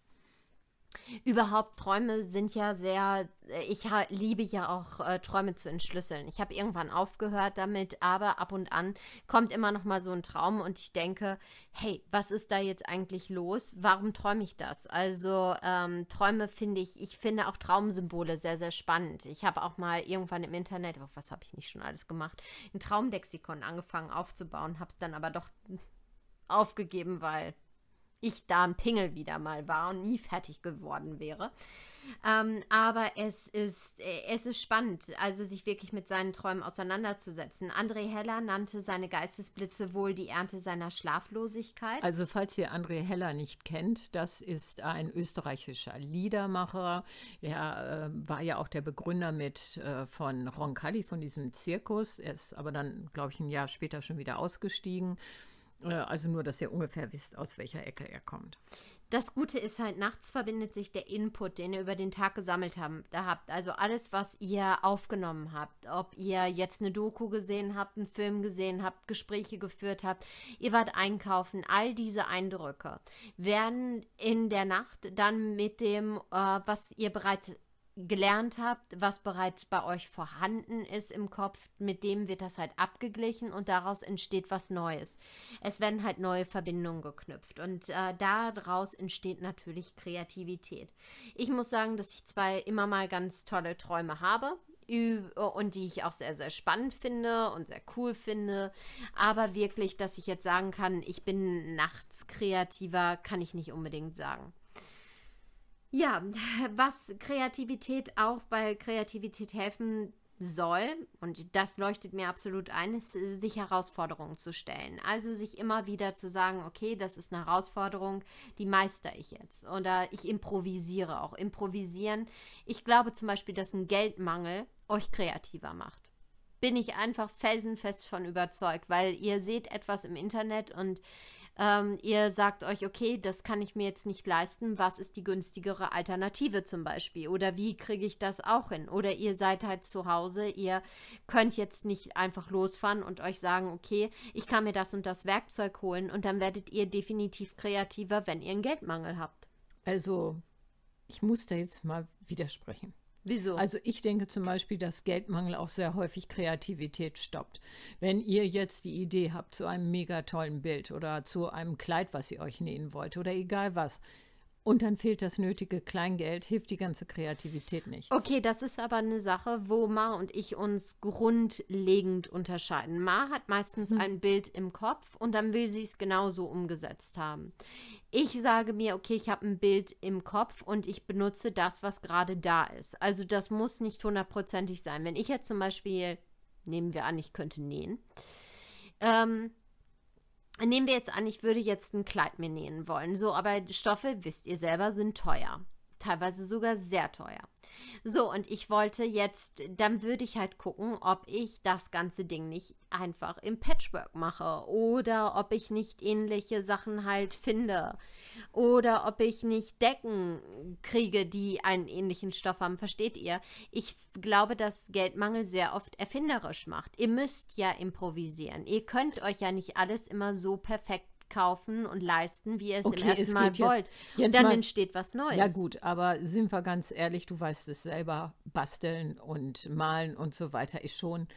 Speaker 1: Überhaupt Träume sind ja sehr, äh, ich liebe ja auch äh, Träume zu entschlüsseln. Ich habe irgendwann aufgehört damit, aber ab und an kommt immer noch mal so ein Traum und ich denke, hey, was ist da jetzt eigentlich los? Warum träume ich das? Also ähm, Träume finde ich, ich finde auch Traumsymbole sehr, sehr spannend. Ich habe auch mal irgendwann im Internet, oh, was habe ich nicht schon alles gemacht, ein Traumdexikon angefangen aufzubauen, habe es dann aber doch aufgegeben, weil ich da ein Pingel wieder mal war und nie fertig geworden wäre. Ähm, aber es ist, äh, es ist spannend, also sich wirklich mit seinen Träumen auseinanderzusetzen. André Heller nannte seine Geistesblitze wohl die Ernte seiner Schlaflosigkeit. Also
Speaker 2: falls ihr André Heller nicht kennt, das ist ein österreichischer Liedermacher. Er äh, war ja auch der Begründer mit äh, von Roncalli, von diesem Zirkus. Er ist aber dann, glaube ich, ein Jahr später schon wieder ausgestiegen. Äh, also nur, dass ihr ungefähr wisst, aus welcher Ecke er kommt.
Speaker 1: Das Gute ist halt, nachts verbindet sich der Input, den ihr über den Tag gesammelt haben, da habt. Also alles, was ihr aufgenommen habt. Ob ihr jetzt eine Doku gesehen habt, einen Film gesehen habt, Gespräche geführt habt, ihr wart einkaufen. All diese Eindrücke werden in der Nacht dann mit dem, äh, was ihr bereits gelernt habt, was bereits bei euch vorhanden ist im Kopf, mit dem wird das halt abgeglichen und daraus entsteht was Neues. Es werden halt neue Verbindungen geknüpft und äh, daraus entsteht natürlich Kreativität. Ich muss sagen, dass ich zwei immer mal ganz tolle Träume habe und die ich auch sehr, sehr spannend finde und sehr cool finde. Aber wirklich, dass ich jetzt sagen kann, ich bin nachts kreativer, kann ich nicht unbedingt sagen. Ja, was Kreativität auch bei Kreativität helfen soll, und das leuchtet mir absolut ein, ist, äh, sich Herausforderungen zu stellen. Also sich immer wieder zu sagen, okay, das ist eine Herausforderung, die meister ich jetzt. Oder ich improvisiere auch. Improvisieren. Ich glaube zum Beispiel, dass ein Geldmangel euch kreativer macht bin ich einfach felsenfest von überzeugt, weil ihr seht etwas im Internet und ähm, ihr sagt euch, okay, das kann ich mir jetzt nicht leisten, was ist die günstigere Alternative zum Beispiel? Oder wie kriege ich das auch hin? Oder ihr seid halt zu Hause, ihr könnt jetzt nicht einfach losfahren und euch sagen, okay, ich kann mir das und das Werkzeug holen und dann werdet ihr definitiv kreativer, wenn ihr einen Geldmangel habt. Also,
Speaker 2: ich muss da jetzt mal widersprechen.
Speaker 1: Wieso? Also ich denke zum Beispiel, dass Geldmangel
Speaker 2: auch sehr häufig Kreativität stoppt. Wenn ihr jetzt die Idee habt zu einem mega tollen Bild oder zu einem Kleid, was ihr euch nähen wollt oder egal was, und dann fehlt das nötige Kleingeld, hilft die ganze Kreativität nicht. Okay,
Speaker 1: das ist aber eine Sache, wo Ma und ich uns grundlegend unterscheiden. Ma hat meistens hm. ein Bild im Kopf und dann will sie es genauso umgesetzt haben. Ich sage mir, okay, ich habe ein Bild im Kopf und ich benutze das, was gerade da ist. Also das muss nicht hundertprozentig sein. Wenn ich jetzt zum Beispiel, nehmen wir an, ich könnte nähen. Ähm, Nehmen wir jetzt an, ich würde jetzt ein Kleid mir nähen wollen. So, aber Stoffe, wisst ihr selber, sind teuer. Teilweise sogar sehr teuer. So, und ich wollte jetzt, dann würde ich halt gucken, ob ich das ganze Ding nicht einfach im Patchwork mache oder ob ich nicht ähnliche Sachen halt finde oder ob ich nicht Decken kriege, die einen ähnlichen Stoff haben. Versteht ihr? Ich glaube, dass Geldmangel sehr oft erfinderisch macht. Ihr müsst ja improvisieren. Ihr könnt euch ja nicht alles immer so perfekt kaufen und leisten, wie ihr es okay, im ersten Mal wollt. Jetzt, jetzt und dann mal, entsteht was Neues. Ja
Speaker 2: gut, aber sind wir ganz ehrlich, du weißt es selber, basteln und malen und so weiter ist schon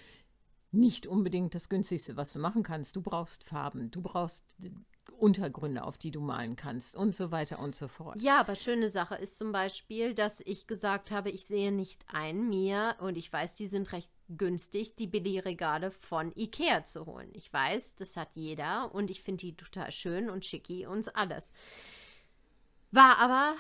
Speaker 2: nicht unbedingt das günstigste, was du machen kannst. Du brauchst Farben, du brauchst äh, Untergründe, auf die du malen kannst und so weiter und so fort. Ja,
Speaker 1: aber schöne Sache ist zum Beispiel, dass ich gesagt habe, ich sehe nicht ein mir und ich weiß, die sind recht günstig, die Billigregale von Ikea zu holen. Ich weiß, das hat jeder und ich finde die total schön und schicki und alles. War aber,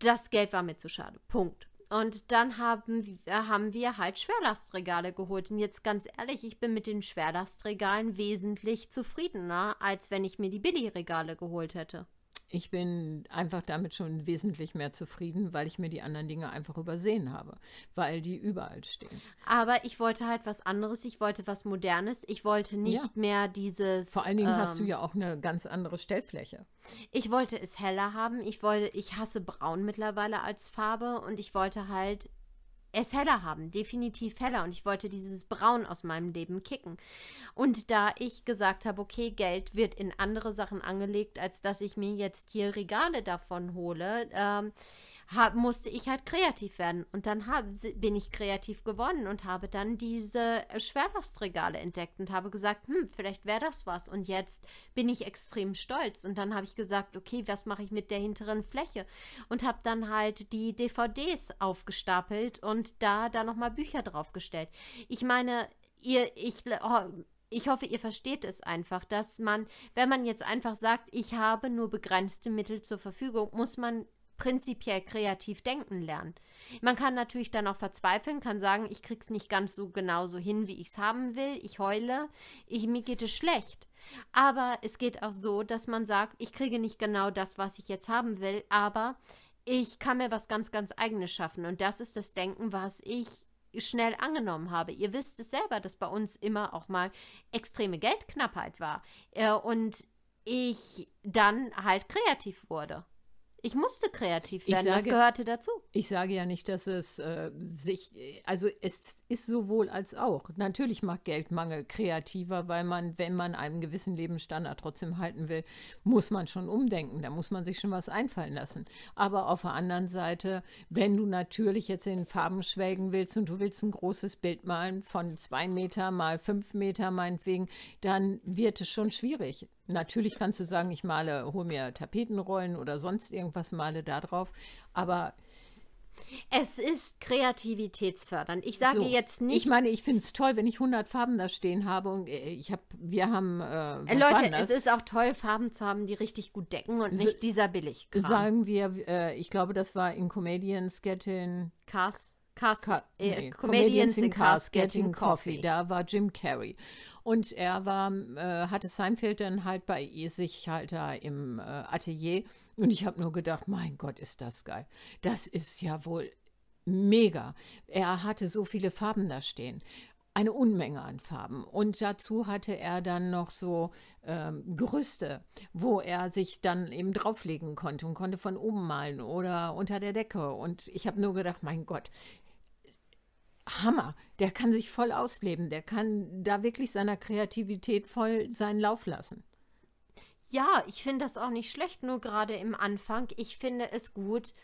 Speaker 1: das Geld war mir zu schade. Punkt. Und dann haben, haben wir halt Schwerlastregale geholt. Und jetzt ganz ehrlich, ich bin mit den Schwerlastregalen wesentlich zufriedener, als wenn ich mir die Billigregale geholt hätte
Speaker 2: ich bin einfach damit schon wesentlich mehr zufrieden, weil ich mir die anderen Dinge einfach übersehen habe, weil die überall stehen.
Speaker 1: Aber ich wollte halt was anderes, ich wollte was Modernes, ich wollte nicht ja. mehr dieses. Vor allen Dingen ähm, hast du ähm, ja auch eine ganz andere Stellfläche. Ich wollte es heller haben, ich wollte, ich hasse Braun mittlerweile als Farbe und ich wollte halt es heller haben, definitiv heller. Und ich wollte dieses Braun aus meinem Leben kicken. Und da ich gesagt habe, okay, Geld wird in andere Sachen angelegt, als dass ich mir jetzt hier Regale davon hole, ähm, hab, musste ich halt kreativ werden. Und dann hab, bin ich kreativ geworden und habe dann diese Schwerlastregale entdeckt und habe gesagt, hm, vielleicht wäre das was. Und jetzt bin ich extrem stolz. Und dann habe ich gesagt, okay, was mache ich mit der hinteren Fläche? Und habe dann halt die DVDs aufgestapelt und da dann nochmal Bücher draufgestellt. Ich meine, ihr, ich. Oh, ich hoffe, ihr versteht es einfach, dass man, wenn man jetzt einfach sagt, ich habe nur begrenzte Mittel zur Verfügung, muss man prinzipiell kreativ denken lernen. Man kann natürlich dann auch verzweifeln, kann sagen, ich krieg's nicht ganz so genau so hin, wie ich's haben will, ich heule, ich, mir geht es schlecht. Aber es geht auch so, dass man sagt, ich kriege nicht genau das, was ich jetzt haben will, aber ich kann mir was ganz, ganz eigenes schaffen. Und das ist das Denken, was ich schnell angenommen habe. Ihr wisst es selber, dass bei uns immer auch mal extreme Geldknappheit war. Äh, und ich dann halt kreativ wurde. Ich musste kreativ werden, sage, das gehörte
Speaker 2: dazu. Ich sage ja nicht, dass es äh, sich, also es ist sowohl als auch. Natürlich macht Geldmangel kreativer, weil man, wenn man einen gewissen Lebensstandard trotzdem halten will, muss man schon umdenken, da muss man sich schon was einfallen lassen. Aber auf der anderen Seite, wenn du natürlich jetzt in Farben schwelgen willst und du willst ein großes Bild malen von zwei Meter mal fünf Meter meinetwegen, dann wird es schon schwierig Natürlich kannst du sagen, ich male, hole mir Tapetenrollen oder sonst irgendwas, male da drauf. Aber es ist kreativitätsfördernd. Ich sage so, jetzt nicht. Ich meine, ich finde es toll, wenn ich 100 Farben da stehen habe und äh, ich habe, wir haben. Äh, äh Leute, es ist
Speaker 1: auch toll, Farben zu haben, die richtig gut decken und nicht
Speaker 2: dieser billig. -Kram. Sagen wir, äh, ich glaube, das war in Comedians Getting Cars. Cars, Car äh, nee, Comedians, Comedians in Cars Getting, Getting Coffee. Coffee. Da war Jim Carrey. Und er war, äh, hatte Seinfeld dann halt bei sich halt da im äh, Atelier. Und ich habe nur gedacht, mein Gott, ist das geil. Das ist ja wohl mega. Er hatte so viele Farben da stehen. Eine Unmenge an Farben. Und dazu hatte er dann noch so ähm, Gerüste, wo er sich dann eben drauflegen konnte und konnte von oben malen oder unter der Decke. Und ich habe nur gedacht, mein Gott, Hammer. Der kann sich voll ausleben. Der kann da wirklich seiner Kreativität voll seinen Lauf lassen.
Speaker 1: Ja, ich finde das auch nicht schlecht, nur gerade im Anfang. Ich finde es gut,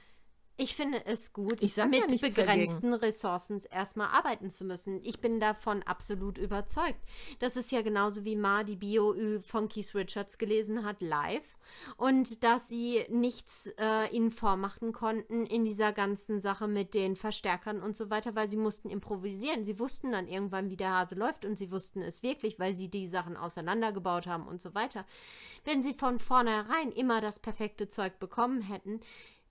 Speaker 1: ich finde es gut, mit ja begrenzten dagegen. Ressourcen erstmal arbeiten zu müssen. Ich bin davon absolut überzeugt. Das ist ja genauso wie Ma die Bio von Keith Richards gelesen hat, live. Und dass sie nichts äh, ihnen vormachen konnten in dieser ganzen Sache mit den Verstärkern und so weiter, weil sie mussten improvisieren. Sie wussten dann irgendwann, wie der Hase läuft und sie wussten es wirklich, weil sie die Sachen auseinandergebaut haben und so weiter. Wenn sie von vornherein immer das perfekte Zeug bekommen hätten,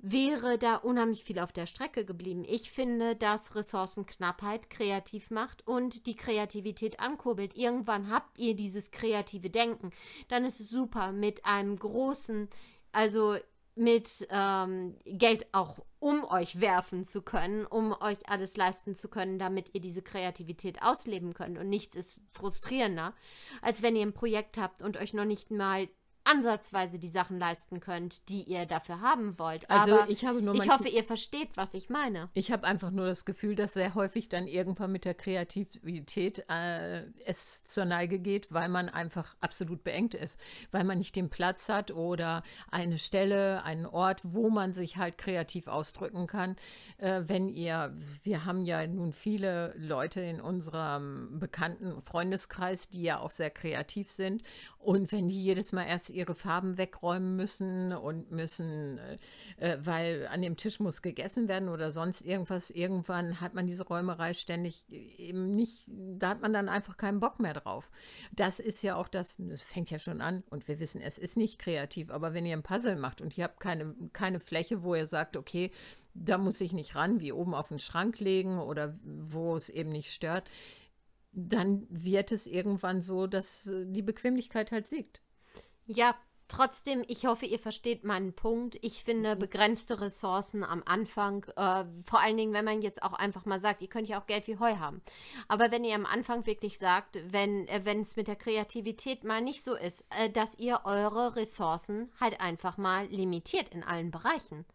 Speaker 1: wäre da unheimlich viel auf der Strecke geblieben. Ich finde, dass Ressourcenknappheit kreativ macht und die Kreativität ankurbelt. Irgendwann habt ihr dieses kreative Denken. Dann ist es super mit einem großen, also mit ähm, Geld auch um euch werfen zu können, um euch alles leisten zu können, damit ihr diese Kreativität ausleben könnt. Und nichts ist frustrierender, als wenn ihr ein Projekt habt und euch noch nicht mal ansatzweise die Sachen leisten könnt, die ihr dafür haben wollt. Also Aber ich habe nur Ich hoffe, ihr versteht, was ich meine. Ich habe einfach nur das Gefühl, dass sehr häufig dann irgendwann
Speaker 2: mit der Kreativität äh, es zur Neige geht, weil man einfach absolut beengt ist, weil man nicht den Platz hat oder eine Stelle, einen Ort, wo man sich halt kreativ ausdrücken kann. Äh, wenn ihr, wir haben ja nun viele Leute in unserem bekannten Freundeskreis, die ja auch sehr kreativ sind und wenn die jedes Mal erst ihre Farben wegräumen müssen und müssen, äh, äh, weil an dem Tisch muss gegessen werden oder sonst irgendwas. Irgendwann hat man diese Räumerei ständig äh, eben nicht, da hat man dann einfach keinen Bock mehr drauf. Das ist ja auch das, das fängt ja schon an und wir wissen, es ist nicht kreativ, aber wenn ihr ein Puzzle macht und ihr habt keine, keine Fläche, wo ihr sagt, okay, da muss ich nicht ran, wie oben auf den Schrank legen oder wo es eben nicht stört, dann wird es irgendwann so, dass äh, die Bequemlichkeit halt
Speaker 1: siegt. Yep. Trotzdem, ich hoffe, ihr versteht meinen Punkt. Ich finde mhm. begrenzte Ressourcen am Anfang, äh, vor allen Dingen, wenn man jetzt auch einfach mal sagt, ihr könnt ja auch Geld wie Heu haben. Aber wenn ihr am Anfang wirklich sagt, äh, wenn es mit der Kreativität mal nicht so ist, äh, dass ihr eure Ressourcen halt einfach mal limitiert in allen Bereichen.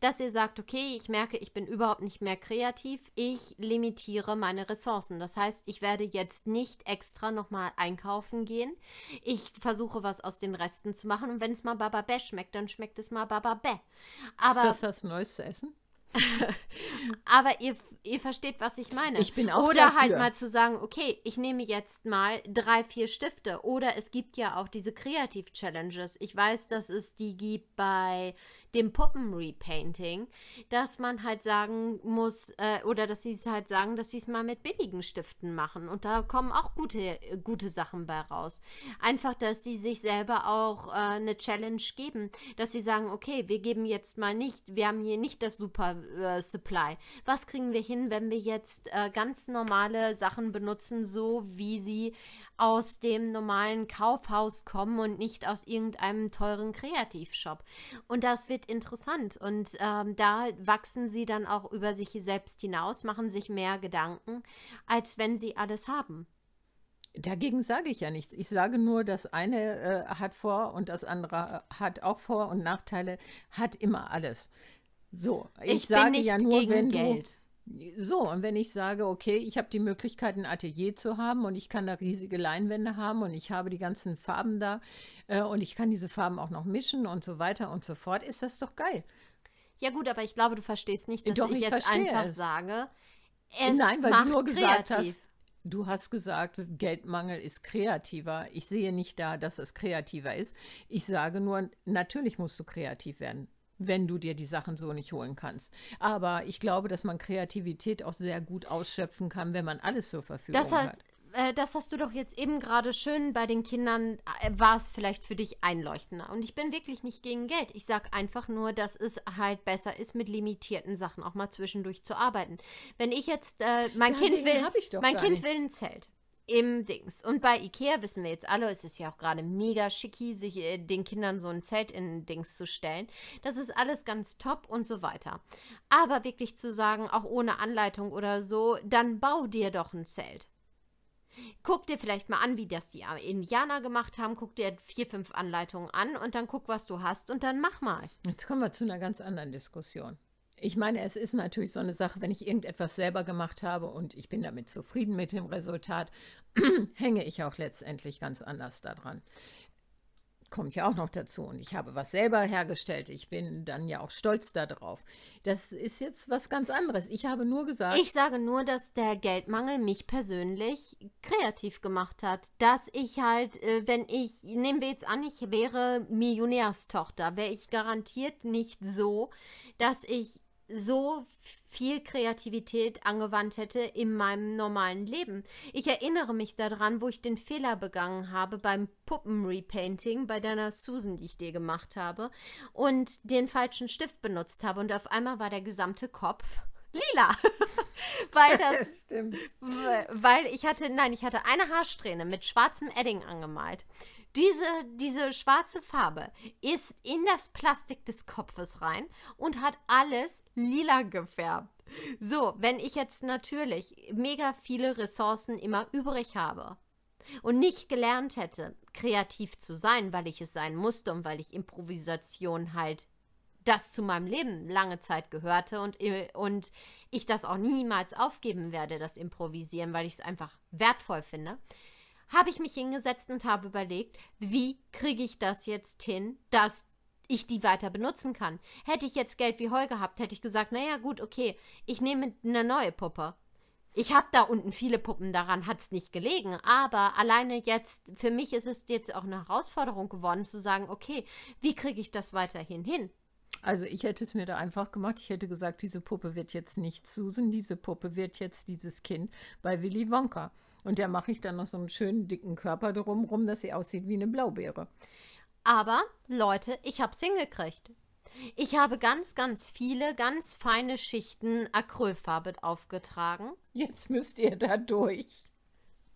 Speaker 1: Dass ihr sagt, okay, ich merke, ich bin überhaupt nicht mehr kreativ, ich limitiere meine Ressourcen. Das heißt, ich werde jetzt nicht extra nochmal einkaufen gehen. Ich versuche was aus den Resten zu machen machen und wenn es mal Bababä schmeckt, dann schmeckt es mal Bababä. Aber, Ist das was Neues zu essen? aber ihr, ihr versteht, was ich meine. Ich bin auch Oder halt dafür. halt mal zu sagen, okay, ich nehme jetzt mal drei, vier Stifte. Oder es gibt ja auch diese Kreativ-Challenges. Ich weiß, dass es die gibt bei dem Puppen-Repainting, dass man halt sagen muss, äh, oder dass sie es halt sagen, dass sie es mal mit billigen Stiften machen. Und da kommen auch gute, äh, gute Sachen bei raus. Einfach, dass sie sich selber auch äh, eine Challenge geben, dass sie sagen, okay, wir geben jetzt mal nicht, wir haben hier nicht das super äh, Supply. Was kriegen wir hin, wenn wir jetzt äh, ganz normale Sachen benutzen, so wie sie aus dem normalen Kaufhaus kommen und nicht aus irgendeinem teuren Kreativshop. Und das wird interessant. Und ähm, da wachsen sie dann auch über sich selbst hinaus, machen sich mehr Gedanken, als wenn sie alles haben. Dagegen sage ich ja nichts. Ich sage nur, das eine
Speaker 2: äh, hat Vor- und das andere äh, hat auch Vor- und Nachteile, hat immer alles. So, ich, ich sage ja nur, wenn Geld. du so, und wenn ich sage, okay, ich habe die Möglichkeit, ein Atelier zu haben und ich kann da riesige Leinwände haben und ich habe die ganzen Farben da äh, und ich kann diese Farben auch noch mischen und so weiter und so fort, ist das doch geil.
Speaker 1: Ja gut, aber ich glaube, du verstehst nicht, dass Doch, ich, ich jetzt einfach es. sage, es Nein, weil macht du nur gesagt hast,
Speaker 2: du hast gesagt, Geldmangel ist kreativer. Ich sehe nicht da, dass es kreativer ist. Ich sage nur, natürlich musst du kreativ werden wenn du dir die Sachen so nicht holen kannst. Aber ich glaube, dass man Kreativität auch sehr gut ausschöpfen kann, wenn man alles zur Verfügung das hat. hat.
Speaker 1: Äh, das hast du doch jetzt eben gerade schön bei den Kindern, äh, war es vielleicht für dich einleuchtender. Und ich bin wirklich nicht gegen Geld. Ich sage einfach nur, dass es halt besser ist, mit limitierten Sachen auch mal zwischendurch zu arbeiten. Wenn ich jetzt, äh, mein Dann Kind will, mein Kind will ein Zelt im Dings. Und bei Ikea wissen wir jetzt alle, es ist ja auch gerade mega schicki, sich äh, den Kindern so ein Zelt in Dings zu stellen. Das ist alles ganz top und so weiter. Aber wirklich zu sagen, auch ohne Anleitung oder so, dann bau dir doch ein Zelt. Guck dir vielleicht mal an, wie das die Indianer gemacht haben. Guck dir vier, fünf Anleitungen an und dann guck, was du hast und dann mach mal. Jetzt kommen wir zu einer ganz anderen
Speaker 2: Diskussion. Ich meine, es ist natürlich so eine Sache, wenn ich irgendetwas selber gemacht habe und ich bin damit zufrieden mit dem Resultat, hänge ich auch letztendlich ganz anders daran. Kommt ja auch noch dazu. Und ich habe was selber hergestellt. Ich bin dann ja auch stolz
Speaker 1: darauf. Das ist jetzt was ganz anderes. Ich habe nur gesagt. Ich sage nur, dass der Geldmangel mich persönlich kreativ gemacht hat. Dass ich halt, äh, wenn ich, nehmen wir jetzt an, ich wäre Millionärstochter, wäre ich garantiert nicht so, dass ich so viel Kreativität angewandt hätte in meinem normalen Leben. Ich erinnere mich daran, wo ich den Fehler begangen habe beim Puppenrepainting bei deiner Susan, die ich dir gemacht habe, und den falschen Stift benutzt habe und auf einmal war der gesamte Kopf lila. weil das, das weil ich hatte nein, ich hatte eine Haarsträhne mit schwarzem Edding angemalt. Diese, diese schwarze Farbe ist in das Plastik des Kopfes rein und hat alles lila gefärbt. So, wenn ich jetzt natürlich mega viele Ressourcen immer übrig habe und nicht gelernt hätte, kreativ zu sein, weil ich es sein musste und weil ich Improvisation halt das zu meinem Leben lange Zeit gehörte und, äh, und ich das auch niemals aufgeben werde, das Improvisieren, weil ich es einfach wertvoll finde habe ich mich hingesetzt und habe überlegt, wie kriege ich das jetzt hin, dass ich die weiter benutzen kann. Hätte ich jetzt Geld wie Heu gehabt, hätte ich gesagt, naja gut, okay, ich nehme eine neue Puppe. Ich habe da unten viele Puppen, daran hat es nicht gelegen. Aber alleine jetzt, für mich ist es jetzt auch eine Herausforderung geworden zu sagen, okay, wie kriege ich das weiterhin hin? Also ich hätte es mir da
Speaker 2: einfach gemacht. Ich hätte gesagt, diese Puppe wird jetzt nicht Susan, diese Puppe wird jetzt dieses Kind bei Willy Wonka. Und da mache ich dann noch so einen schönen dicken Körper drum rum, dass sie aussieht wie eine Blaubeere.
Speaker 1: Aber Leute, ich habe es hingekriegt. Ich habe ganz, ganz viele, ganz feine Schichten Acrylfarbe aufgetragen. Jetzt müsst ihr da durch.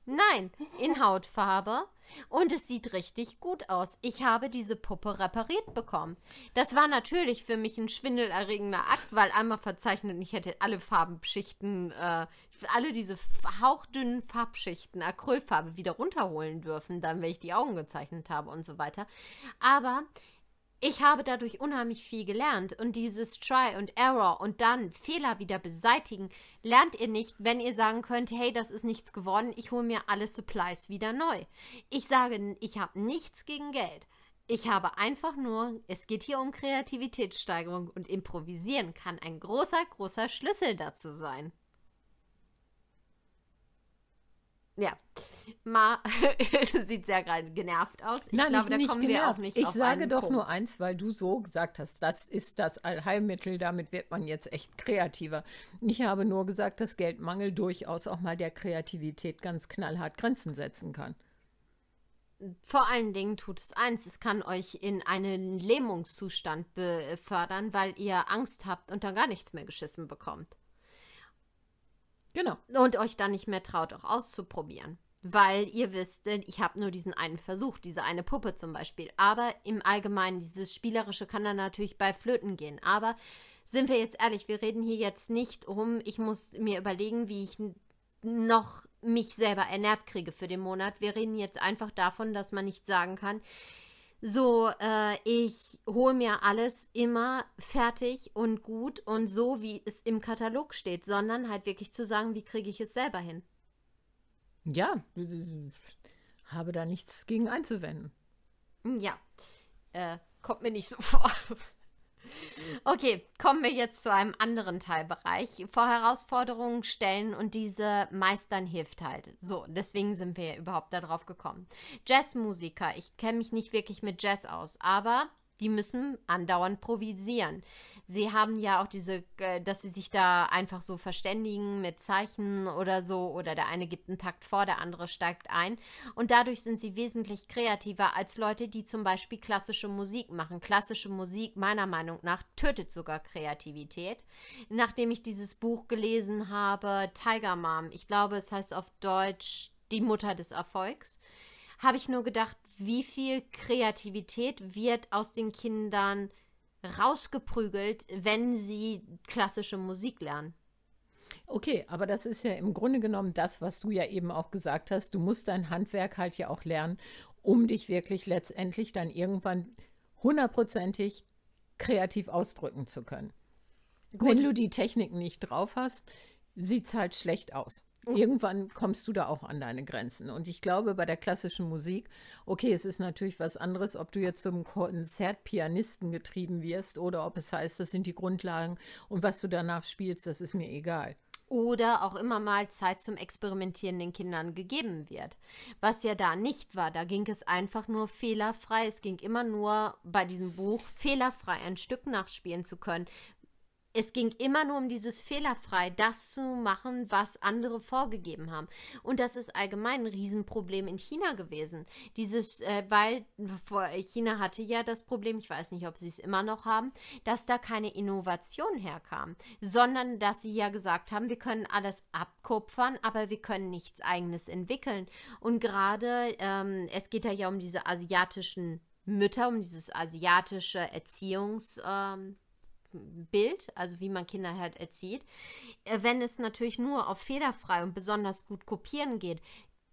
Speaker 1: Nein, in Hautfarbe. Und es sieht richtig gut aus. Ich habe diese Puppe repariert bekommen. Das war natürlich für mich ein schwindelerregender Akt, weil einmal verzeichnet, ich hätte alle Farbenschichten, äh, alle diese hauchdünnen Farbschichten, Acrylfarbe wieder runterholen dürfen, dann, wenn ich die Augen gezeichnet habe und so weiter. Aber ich habe dadurch unheimlich viel gelernt. Und dieses Try und Error und dann Fehler wieder beseitigen, lernt ihr nicht, wenn ihr sagen könnt, hey, das ist nichts geworden, ich hole mir alle Supplies wieder neu. Ich sage, ich habe nichts gegen Geld. Ich habe einfach nur, es geht hier um Kreativitätssteigerung und improvisieren kann ein großer, großer Schlüssel dazu sein. Ja. Ma sieht sehr gerade genervt aus. Ich Nein, glaube, ich da kommen genervt. wir auch nicht Ich sage doch Punkt. nur
Speaker 2: eins, weil du so gesagt hast, das ist das Allheilmittel, damit wird man jetzt echt kreativer. Ich habe nur gesagt, dass Geldmangel durchaus auch mal der Kreativität ganz knallhart Grenzen setzen kann.
Speaker 1: Vor allen Dingen tut es eins, es kann euch in einen Lähmungszustand befördern, weil ihr Angst habt und dann gar nichts mehr geschissen bekommt. Genau. Und euch dann nicht mehr traut, auch auszuprobieren. Weil ihr wisst, ich habe nur diesen einen Versuch, diese eine Puppe zum Beispiel. Aber im Allgemeinen, dieses Spielerische kann dann natürlich bei Flöten gehen. Aber sind wir jetzt ehrlich, wir reden hier jetzt nicht um, ich muss mir überlegen, wie ich noch mich selber ernährt kriege für den Monat. Wir reden jetzt einfach davon, dass man nicht sagen kann, so, äh, ich hole mir alles immer fertig und gut und so, wie es im Katalog steht, sondern halt wirklich zu sagen, wie kriege ich es selber hin.
Speaker 2: Ja, habe da nichts gegen einzuwenden.
Speaker 1: Hm, ja, äh, kommt mir nicht so vor. Okay, kommen wir jetzt zu einem anderen Teilbereich. Vor Herausforderungen stellen und diese meistern hilft halt. So, deswegen sind wir überhaupt darauf gekommen. Jazzmusiker. Ich kenne mich nicht wirklich mit Jazz aus, aber die müssen andauernd provisieren. Sie haben ja auch diese, äh, dass sie sich da einfach so verständigen mit Zeichen oder so, oder der eine gibt einen Takt vor, der andere steigt ein. Und dadurch sind sie wesentlich kreativer als Leute, die zum Beispiel klassische Musik machen. Klassische Musik, meiner Meinung nach, tötet sogar Kreativität. Nachdem ich dieses Buch gelesen habe, Tiger Mom, ich glaube, es heißt auf Deutsch Die Mutter des Erfolgs, habe ich nur gedacht, wie viel Kreativität wird aus den Kindern rausgeprügelt, wenn sie klassische Musik lernen.
Speaker 2: Okay, aber das ist ja im Grunde genommen das, was du ja eben auch gesagt hast. Du musst dein Handwerk halt ja auch lernen, um dich wirklich letztendlich dann irgendwann hundertprozentig kreativ ausdrücken zu können. Gut. Wenn du die Technik nicht drauf hast, sieht es halt schlecht aus irgendwann kommst du da auch an deine Grenzen. Und ich glaube, bei der klassischen Musik, okay, es ist natürlich was anderes, ob du jetzt zum Konzertpianisten getrieben wirst oder ob es heißt, das sind die Grundlagen und was du danach spielst, das ist mir egal
Speaker 1: oder auch immer mal Zeit zum Experimentieren den Kindern gegeben wird. Was ja da nicht war, da ging es einfach nur fehlerfrei. Es ging immer nur bei diesem Buch fehlerfrei ein Stück nachspielen zu können es ging immer nur um dieses fehlerfrei, das zu machen, was andere vorgegeben haben. Und das ist allgemein ein Riesenproblem in China gewesen. Dieses, äh, weil China hatte ja das Problem, ich weiß nicht, ob sie es immer noch haben, dass da keine Innovation herkam, sondern dass sie ja gesagt haben, wir können alles abkupfern, aber wir können nichts eigenes entwickeln. Und gerade, ähm, es geht ja um diese asiatischen Mütter, um dieses asiatische Erziehungs. Ähm, Bild, also wie man Kinder halt erzieht. Äh, wenn es natürlich nur auf federfrei und besonders gut kopieren geht,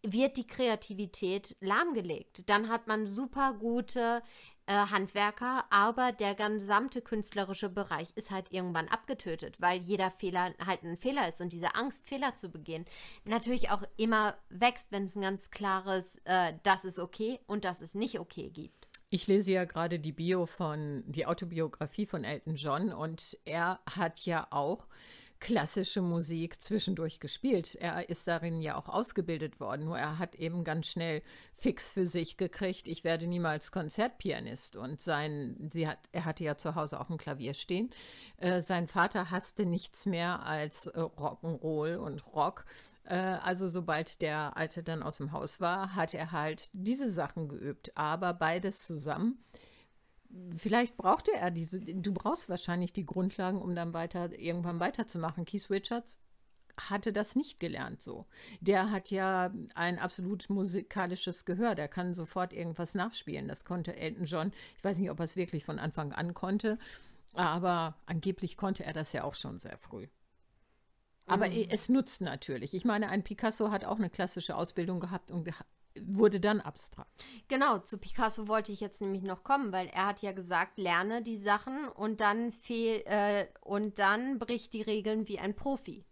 Speaker 1: wird die Kreativität lahmgelegt. Dann hat man super gute äh, Handwerker, aber der gesamte künstlerische Bereich ist halt irgendwann abgetötet, weil jeder Fehler halt ein Fehler ist und diese Angst, Fehler zu begehen, natürlich auch immer wächst, wenn es ein ganz klares, äh, das ist okay und das ist nicht okay gibt.
Speaker 2: Ich lese ja gerade die Bio von, die Autobiografie von Elton John und er hat ja auch klassische Musik zwischendurch gespielt. Er ist darin ja auch ausgebildet worden, nur er hat eben ganz schnell fix für sich gekriegt, ich werde niemals Konzertpianist. Und sein, sie hat, er hatte ja zu Hause auch ein Klavier stehen. Äh, sein Vater hasste nichts mehr als äh, Rock'n'Roll und Rock äh, also sobald der Alte dann aus dem Haus war, hat er halt diese Sachen geübt. Aber beides zusammen. Vielleicht brauchte er diese, du brauchst wahrscheinlich die Grundlagen, um dann weiter, irgendwann weiterzumachen. Keith Richards hatte das nicht gelernt so. Der hat ja ein absolut musikalisches Gehör, der kann sofort irgendwas nachspielen. Das konnte Elton John, ich weiß nicht, ob er es wirklich von Anfang an konnte, aber angeblich konnte er das ja auch schon sehr früh. Aber mhm. es nutzt natürlich. Ich meine, ein Picasso hat auch eine klassische Ausbildung gehabt und wurde dann abstrakt.
Speaker 1: Genau, zu Picasso wollte ich jetzt nämlich noch kommen, weil er hat ja gesagt, lerne die Sachen und dann fehl, äh, und dann bricht die Regeln wie ein Profi.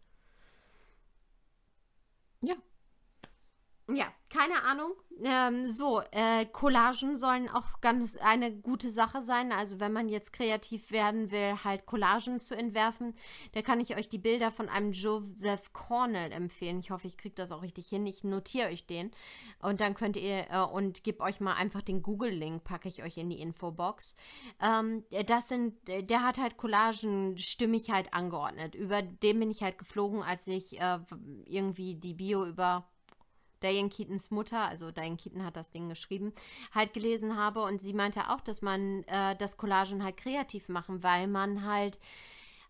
Speaker 1: Ja, keine Ahnung. Ähm, so, äh, Collagen sollen auch ganz eine gute Sache sein. Also wenn man jetzt kreativ werden will, halt Collagen zu entwerfen, da kann ich euch die Bilder von einem Joseph Cornell empfehlen. Ich hoffe, ich kriege das auch richtig hin. Ich notiere euch den und dann könnt ihr äh, und gebe euch mal einfach den Google-Link, packe ich euch in die Infobox. Ähm, äh, das sind, äh, der hat halt Collagen Stimmigkeit halt angeordnet. Über den bin ich halt geflogen, als ich äh, irgendwie die Bio über Diane Keatons Mutter, also Diane Keaton hat das Ding geschrieben, halt gelesen habe. Und sie meinte auch, dass man äh, das Collagen halt kreativ machen, weil man halt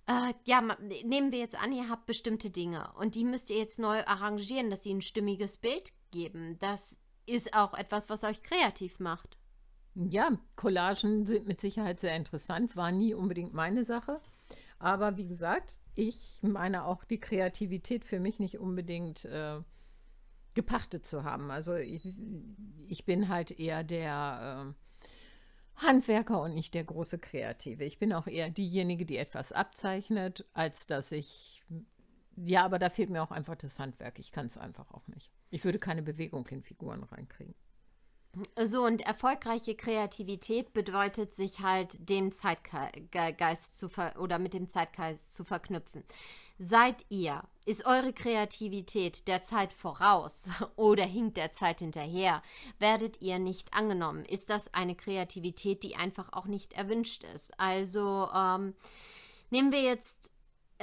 Speaker 1: äh, ja, nehmen wir jetzt an, ihr habt bestimmte Dinge und die müsst ihr jetzt neu arrangieren, dass sie ein stimmiges Bild geben. Das ist auch etwas, was euch kreativ macht.
Speaker 2: Ja, Collagen sind mit Sicherheit sehr interessant, war nie unbedingt meine Sache. Aber wie gesagt, ich meine auch die Kreativität für mich nicht unbedingt äh, gepachtet zu haben. Also ich, ich bin halt eher der äh, Handwerker und nicht der große Kreative. Ich bin auch eher diejenige, die etwas abzeichnet, als dass ich. Ja, aber da fehlt mir auch einfach das Handwerk. Ich kann es einfach auch nicht. Ich würde keine Bewegung in Figuren reinkriegen.
Speaker 1: So, und erfolgreiche Kreativität bedeutet, sich halt dem Zeitgeist zu ver oder mit dem Zeitgeist zu verknüpfen. Seid ihr, ist eure Kreativität der Zeit voraus oder hinkt der Zeit hinterher? Werdet ihr nicht angenommen? Ist das eine Kreativität, die einfach auch nicht erwünscht ist? Also ähm, nehmen wir jetzt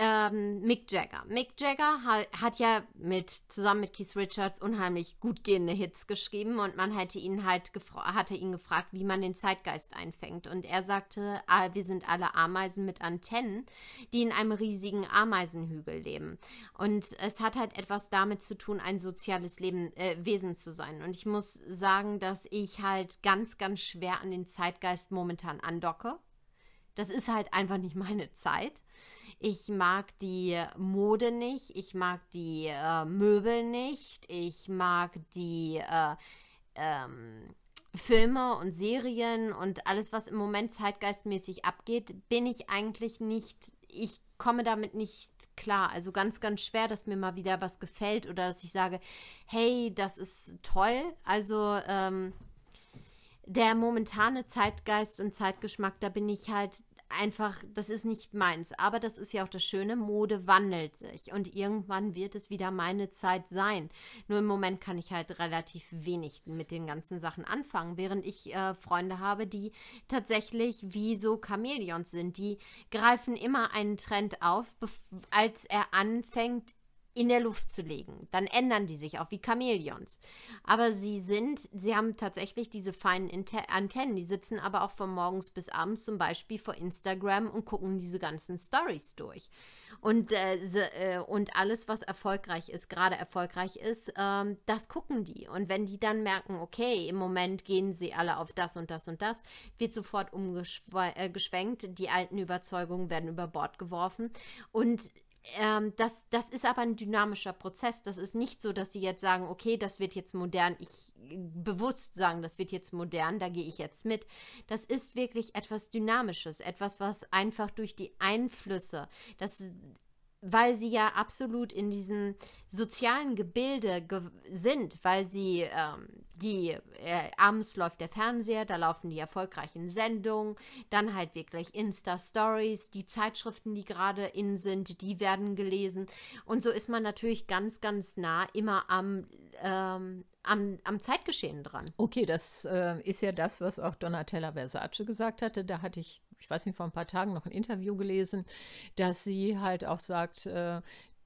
Speaker 1: ähm, Mick Jagger. Mick Jagger hat, hat ja mit, zusammen mit Keith Richards unheimlich gut gehende Hits geschrieben und man hätte ihn halt hatte ihn gefragt, wie man den Zeitgeist einfängt. Und er sagte, ah, wir sind alle Ameisen mit Antennen, die in einem riesigen Ameisenhügel leben. Und es hat halt etwas damit zu tun, ein soziales Leben, äh, Wesen zu sein. Und ich muss sagen, dass ich halt ganz, ganz schwer an den Zeitgeist momentan andocke. Das ist halt einfach nicht meine Zeit. Ich mag die Mode nicht, ich mag die äh, Möbel nicht, ich mag die äh, ähm, Filme und Serien und alles, was im Moment zeitgeistmäßig abgeht, bin ich eigentlich nicht, ich komme damit nicht klar. Also ganz, ganz schwer, dass mir mal wieder was gefällt oder dass ich sage, hey, das ist toll. Also ähm, der momentane Zeitgeist und Zeitgeschmack, da bin ich halt einfach, das ist nicht meins. Aber das ist ja auch das Schöne, Mode wandelt sich und irgendwann wird es wieder meine Zeit sein. Nur im Moment kann ich halt relativ wenig mit den ganzen Sachen anfangen, während ich äh, Freunde habe, die tatsächlich wie so Chamäleons sind. Die greifen immer einen Trend auf, als er anfängt, in der Luft zu legen. Dann ändern die sich auch wie Chamäleons. Aber sie sind, sie haben tatsächlich diese feinen Antennen. Die sitzen aber auch von morgens bis abends zum Beispiel vor Instagram und gucken diese ganzen Stories durch. Und, äh, äh und alles, was erfolgreich ist, gerade erfolgreich ist, äh, das gucken die. Und wenn die dann merken, okay, im Moment gehen sie alle auf das und das und das, wird sofort umgeschwenkt. Äh, die alten Überzeugungen werden über Bord geworfen. Und ähm, das, das ist aber ein dynamischer Prozess. Das ist nicht so, dass sie jetzt sagen, okay, das wird jetzt modern. Ich bewusst sagen, das wird jetzt modern, da gehe ich jetzt mit. Das ist wirklich etwas Dynamisches, etwas, was einfach durch die Einflüsse, das weil sie ja absolut in diesem sozialen Gebilde ge sind, weil sie ähm, die äh, abends läuft der Fernseher, da laufen die erfolgreichen Sendungen, dann halt wirklich Insta Stories, die Zeitschriften, die gerade in sind, die werden gelesen und so ist man natürlich ganz ganz nah immer am ähm, am, am, Zeitgeschehen dran.
Speaker 2: Okay, das äh, ist ja das, was auch Donatella Versace gesagt hatte. Da hatte ich ich weiß nicht, vor ein paar Tagen noch ein Interview gelesen, dass sie halt auch sagt, äh,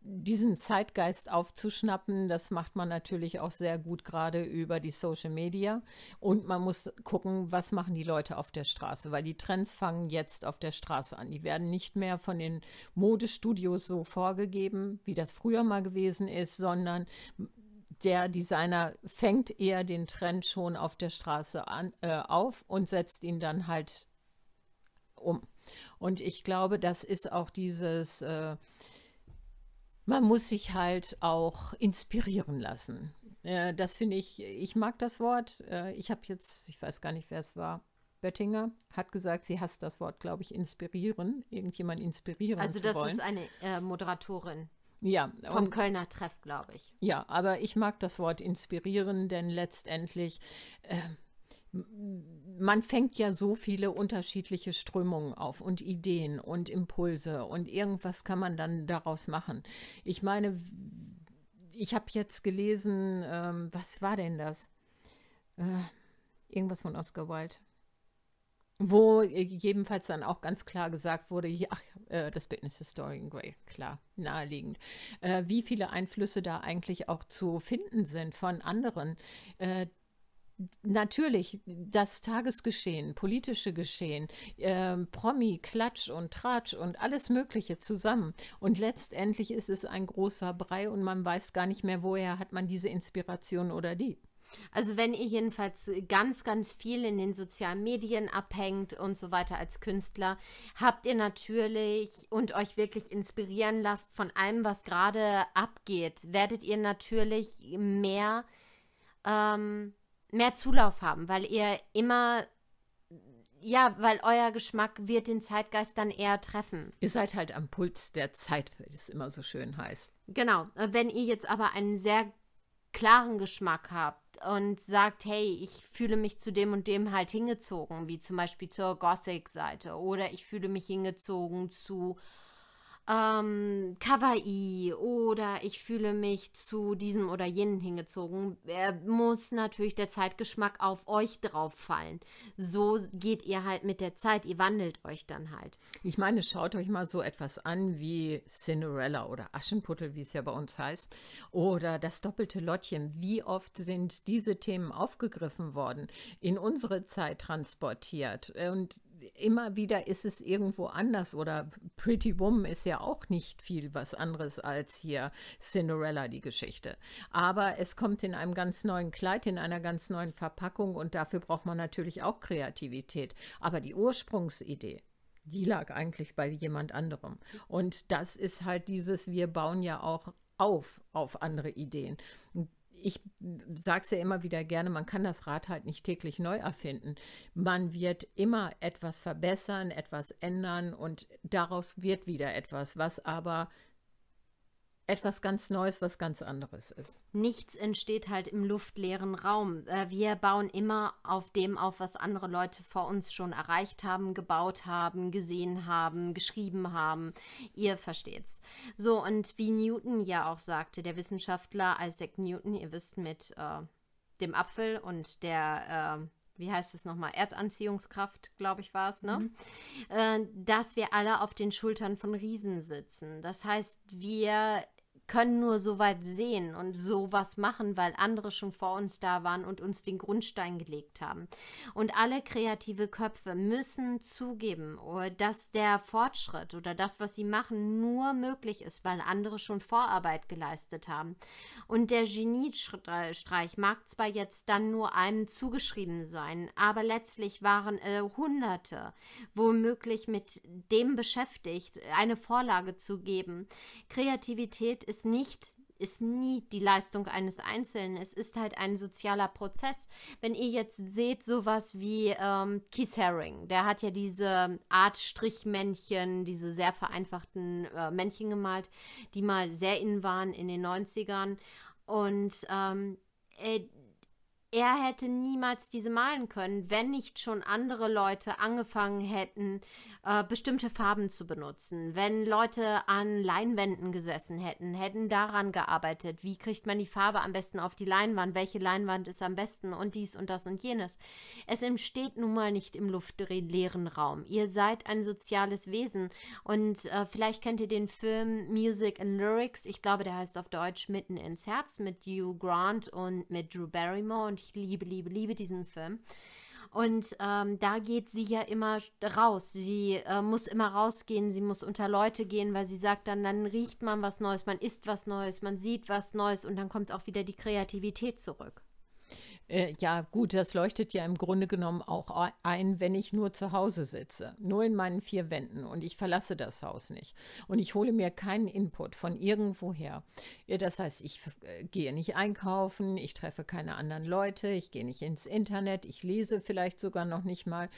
Speaker 2: diesen Zeitgeist aufzuschnappen, das macht man natürlich auch sehr gut gerade über die Social Media. Und man muss gucken, was machen die Leute auf der Straße, weil die Trends fangen jetzt auf der Straße an. Die werden nicht mehr von den Modestudios so vorgegeben, wie das früher mal gewesen ist, sondern der Designer fängt eher den Trend schon auf der Straße an, äh, auf und setzt ihn dann halt um. Und ich glaube, das ist auch dieses, äh, man muss sich halt auch inspirieren lassen. Äh, das finde ich, ich mag das Wort. Äh, ich habe jetzt, ich weiß gar nicht, wer es war, Böttinger hat gesagt, sie hasst das Wort, glaube ich, inspirieren, irgendjemand inspirieren also zu wollen. Also das ist
Speaker 1: eine äh, Moderatorin. Ja. Vom und, Kölner Treff, glaube ich. Ja, aber ich
Speaker 2: mag das Wort inspirieren, denn letztendlich äh, man fängt ja so viele unterschiedliche Strömungen auf und Ideen und Impulse und irgendwas kann man dann daraus machen. Ich meine, ich habe jetzt gelesen, ähm, was war denn das? Äh, irgendwas von Oscar Wilde. Wo jedenfalls dann auch ganz klar gesagt wurde, ja, äh, das Bildnis des Dorian Gray, klar, naheliegend. Äh, wie viele Einflüsse da eigentlich auch zu finden sind von anderen. Äh, natürlich das Tagesgeschehen, politische Geschehen, äh, Promi, Klatsch und Tratsch und alles Mögliche zusammen. Und letztendlich ist es ein großer Brei und man weiß gar nicht mehr, woher hat man
Speaker 1: diese Inspiration oder die. Also wenn ihr jedenfalls ganz, ganz viel in den sozialen Medien abhängt und so weiter als Künstler, habt ihr natürlich und euch wirklich inspirieren lasst von allem, was gerade abgeht, werdet ihr natürlich mehr ähm, mehr Zulauf haben, weil ihr immer ja, weil euer Geschmack wird den Zeitgeist dann eher treffen. Ihr seid halt am Puls der Zeit, wie es immer so schön heißt. Genau. Wenn ihr jetzt aber einen sehr klaren Geschmack habt und sagt, hey, ich fühle mich zu dem und dem halt hingezogen, wie zum Beispiel zur Gothic-Seite oder ich fühle mich hingezogen zu ähm, kawaii oder ich fühle mich zu diesem oder jenen hingezogen, äh, muss natürlich der Zeitgeschmack auf euch drauf fallen. So geht ihr halt mit der Zeit, ihr wandelt euch dann halt.
Speaker 2: Ich meine, schaut euch mal so etwas an wie Cinderella oder Aschenputtel, wie es ja bei uns heißt, oder das doppelte Lottchen. Wie oft sind diese Themen aufgegriffen worden, in unsere Zeit transportiert und immer wieder ist es irgendwo anders oder Pretty Woman ist ja auch nicht viel was anderes als hier Cinderella die Geschichte. Aber es kommt in einem ganz neuen Kleid, in einer ganz neuen Verpackung und dafür braucht man natürlich auch Kreativität. Aber die Ursprungsidee, die lag eigentlich bei jemand anderem. Und das ist halt dieses, wir bauen ja auch auf auf andere Ideen ich sage es ja immer wieder gerne, man kann das Rad halt nicht täglich neu erfinden. Man wird immer etwas verbessern, etwas ändern und daraus wird wieder etwas, was aber etwas ganz Neues, was ganz anderes ist.
Speaker 1: Nichts entsteht halt im luftleeren Raum. Äh, wir bauen immer auf dem auf, was andere Leute vor uns schon erreicht haben, gebaut haben, gesehen haben, geschrieben haben. Ihr versteht's. So, und wie Newton ja auch sagte, der Wissenschaftler Isaac Newton, ihr wisst, mit äh, dem Apfel und der äh, wie heißt es nochmal, Erdanziehungskraft, glaube ich, war es, ne? Mhm. Äh, dass wir alle auf den Schultern von Riesen sitzen. Das heißt, wir können nur so weit sehen und so was machen, weil andere schon vor uns da waren und uns den Grundstein gelegt haben. Und alle kreative Köpfe müssen zugeben, oh, dass der Fortschritt oder das, was sie machen, nur möglich ist, weil andere schon Vorarbeit geleistet haben. Und der Geniestreich mag zwar jetzt dann nur einem zugeschrieben sein, aber letztlich waren äh, Hunderte womöglich mit dem beschäftigt, eine Vorlage zu geben. Kreativität ist ist nicht ist nie die Leistung eines Einzelnen. Es ist halt ein sozialer Prozess. Wenn ihr jetzt seht, sowas wie ähm, Keith Haring, der hat ja diese Art Strichmännchen, diese sehr vereinfachten äh, Männchen gemalt, die mal sehr innen waren in den 90ern. Und ähm, äh, er hätte niemals diese malen können, wenn nicht schon andere Leute angefangen hätten, äh, bestimmte Farben zu benutzen. Wenn Leute an Leinwänden gesessen hätten, hätten daran gearbeitet, wie kriegt man die Farbe am besten auf die Leinwand, welche Leinwand ist am besten und dies und das und jenes. Es entsteht nun mal nicht im luftleeren Raum. Ihr seid ein soziales Wesen und äh, vielleicht kennt ihr den Film Music and Lyrics, ich glaube, der heißt auf Deutsch Mitten ins Herz mit Hugh Grant und mit Drew Barrymore und ich liebe, liebe, liebe diesen Film. Und ähm, da geht sie ja immer raus. Sie äh, muss immer rausgehen, sie muss unter Leute gehen, weil sie sagt dann, dann riecht man was Neues, man isst was Neues, man sieht was Neues und dann kommt auch wieder die Kreativität zurück.
Speaker 2: Äh, ja, gut, das leuchtet ja im Grunde genommen auch ein, wenn ich nur zu Hause sitze, nur in meinen vier Wänden und ich verlasse das Haus nicht und ich hole mir keinen Input von irgendwoher. Äh, das heißt, ich äh, gehe nicht einkaufen, ich treffe keine anderen Leute, ich gehe nicht ins Internet, ich lese vielleicht sogar noch nicht mal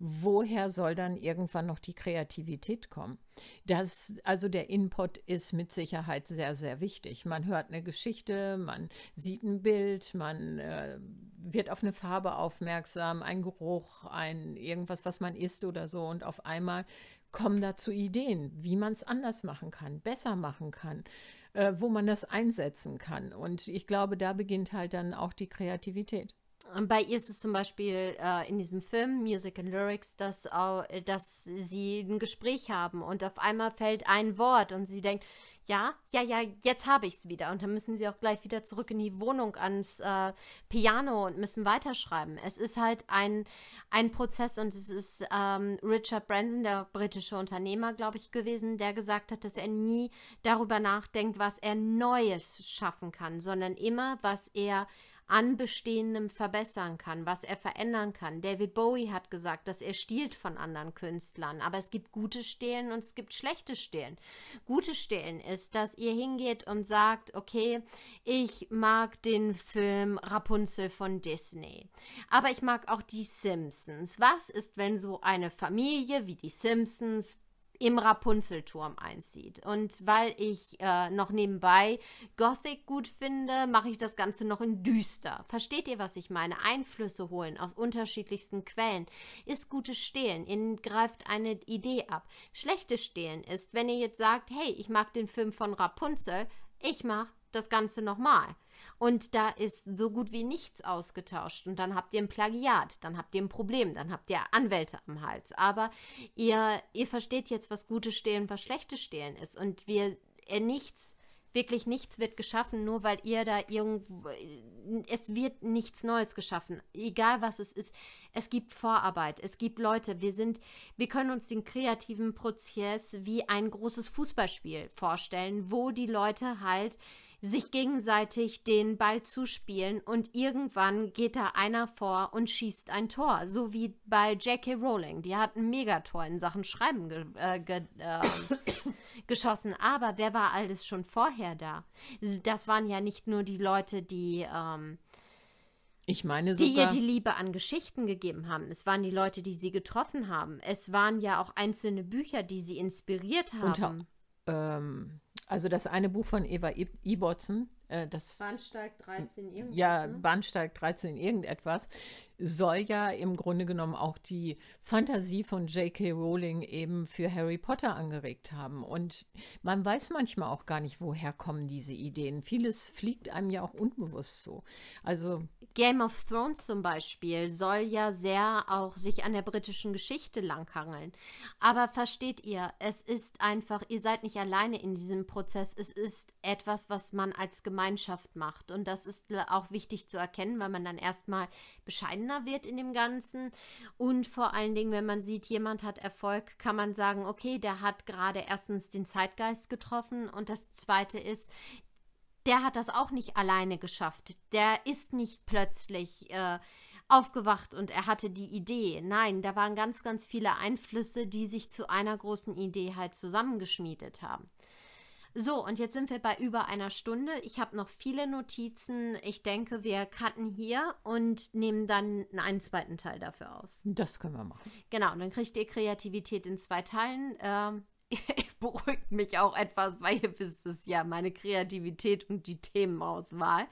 Speaker 2: woher soll dann irgendwann noch die Kreativität kommen? Das, also der Input ist mit Sicherheit sehr, sehr wichtig. Man hört eine Geschichte, man sieht ein Bild, man äh, wird auf eine Farbe aufmerksam, ein Geruch, ein irgendwas, was man isst oder so und auf einmal kommen dazu Ideen, wie man es anders machen kann, besser machen kann, äh, wo man das einsetzen kann. Und ich glaube, da
Speaker 1: beginnt halt dann auch die Kreativität. Ähm, bei ihr ist es zum Beispiel äh, in diesem Film Music and Lyrics, dass, äh, dass sie ein Gespräch haben und auf einmal fällt ein Wort und sie denkt, ja, ja, ja, jetzt habe ich es wieder. Und dann müssen sie auch gleich wieder zurück in die Wohnung ans äh, Piano und müssen weiterschreiben. Es ist halt ein, ein Prozess und es ist ähm, Richard Branson, der britische Unternehmer, glaube ich, gewesen, der gesagt hat, dass er nie darüber nachdenkt, was er Neues schaffen kann, sondern immer, was er an Bestehendem verbessern kann, was er verändern kann. David Bowie hat gesagt, dass er stiehlt von anderen Künstlern, aber es gibt gute Stehlen und es gibt schlechte Stehlen. Gute Stehlen ist, dass ihr hingeht und sagt, okay, ich mag den Film Rapunzel von Disney, aber ich mag auch die Simpsons. Was ist, wenn so eine Familie wie die Simpsons im Rapunzelturm einzieht. Und weil ich äh, noch nebenbei Gothic gut finde, mache ich das Ganze noch in düster. Versteht ihr, was ich meine? Einflüsse holen aus unterschiedlichsten Quellen ist gutes Stehlen. Ihr greift eine Idee ab. Schlechtes Stehlen ist, wenn ihr jetzt sagt, hey, ich mag den Film von Rapunzel, ich mache das Ganze nochmal und da ist so gut wie nichts ausgetauscht und dann habt ihr ein Plagiat, dann habt ihr ein Problem, dann habt ihr Anwälte am Hals. Aber ihr, ihr versteht jetzt, was gutes Stehlen, was schlechtes Stehlen ist und wir äh, nichts wirklich nichts wird geschaffen, nur weil ihr da irgendwo. Äh, es wird nichts Neues geschaffen. Egal was es ist. Es gibt Vorarbeit. Es gibt Leute. Wir sind. Wir können uns den kreativen Prozess wie ein großes Fußballspiel vorstellen, wo die Leute halt sich gegenseitig den Ball zuspielen und irgendwann geht da einer vor und schießt ein Tor, so wie bei J.K. Rowling. Die hat ein Megator in Sachen Schreiben ge äh, ge äh, geschossen. Aber wer war alles schon vorher da? Das waren ja nicht nur die Leute, die ähm, ich meine sogar, die ihr die Liebe an Geschichten gegeben haben. Es waren die Leute, die sie getroffen haben. Es waren ja auch einzelne Bücher, die sie inspiriert haben. Unter,
Speaker 2: ähm, also das eine Buch von Eva Ibotzen, äh, das Bahnsteig 13 irgendwas. Ja, ne? Bahnsteig 13 irgendetwas soll ja im Grunde genommen auch die Fantasie von J.K. Rowling eben für Harry Potter angeregt haben. Und man weiß manchmal auch gar nicht, woher kommen diese Ideen. Vieles fliegt einem ja auch unbewusst
Speaker 1: so. Also Game of Thrones zum Beispiel soll ja sehr auch sich an der britischen Geschichte langhangeln. Aber versteht ihr, es ist einfach, ihr seid nicht alleine in diesem Prozess. Es ist etwas, was man als Gemeinschaft Gemeinschaft macht. Und das ist auch wichtig zu erkennen, weil man dann erstmal bescheidener wird in dem Ganzen. Und vor allen Dingen, wenn man sieht, jemand hat Erfolg, kann man sagen, okay, der hat gerade erstens den Zeitgeist getroffen. Und das Zweite ist, der hat das auch nicht alleine geschafft. Der ist nicht plötzlich. Äh, aufgewacht und er hatte die Idee. Nein, da waren ganz, ganz viele Einflüsse, die sich zu einer großen Idee halt zusammengeschmiedet haben. So, und jetzt sind wir bei über einer Stunde. Ich habe noch viele Notizen. Ich denke, wir cutten hier und nehmen dann einen zweiten Teil dafür auf.
Speaker 2: Das können wir machen.
Speaker 1: Genau, und dann kriegt ihr Kreativität in zwei Teilen. Ähm, beruhigt mich auch etwas, weil ihr wisst es ja, meine Kreativität und die Themenauswahl.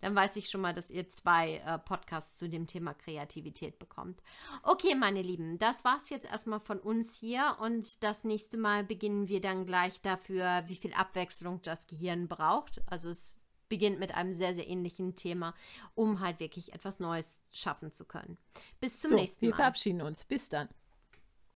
Speaker 1: Dann weiß ich schon mal, dass ihr zwei äh, Podcasts zu dem Thema Kreativität bekommt. Okay, meine Lieben, das war es jetzt erstmal von uns hier und das nächste Mal beginnen wir dann gleich dafür, wie viel Abwechslung das Gehirn braucht. Also es beginnt mit einem sehr, sehr ähnlichen Thema, um halt wirklich etwas Neues schaffen zu können. Bis zum so, nächsten Mal. Wir verabschieden uns. Bis dann.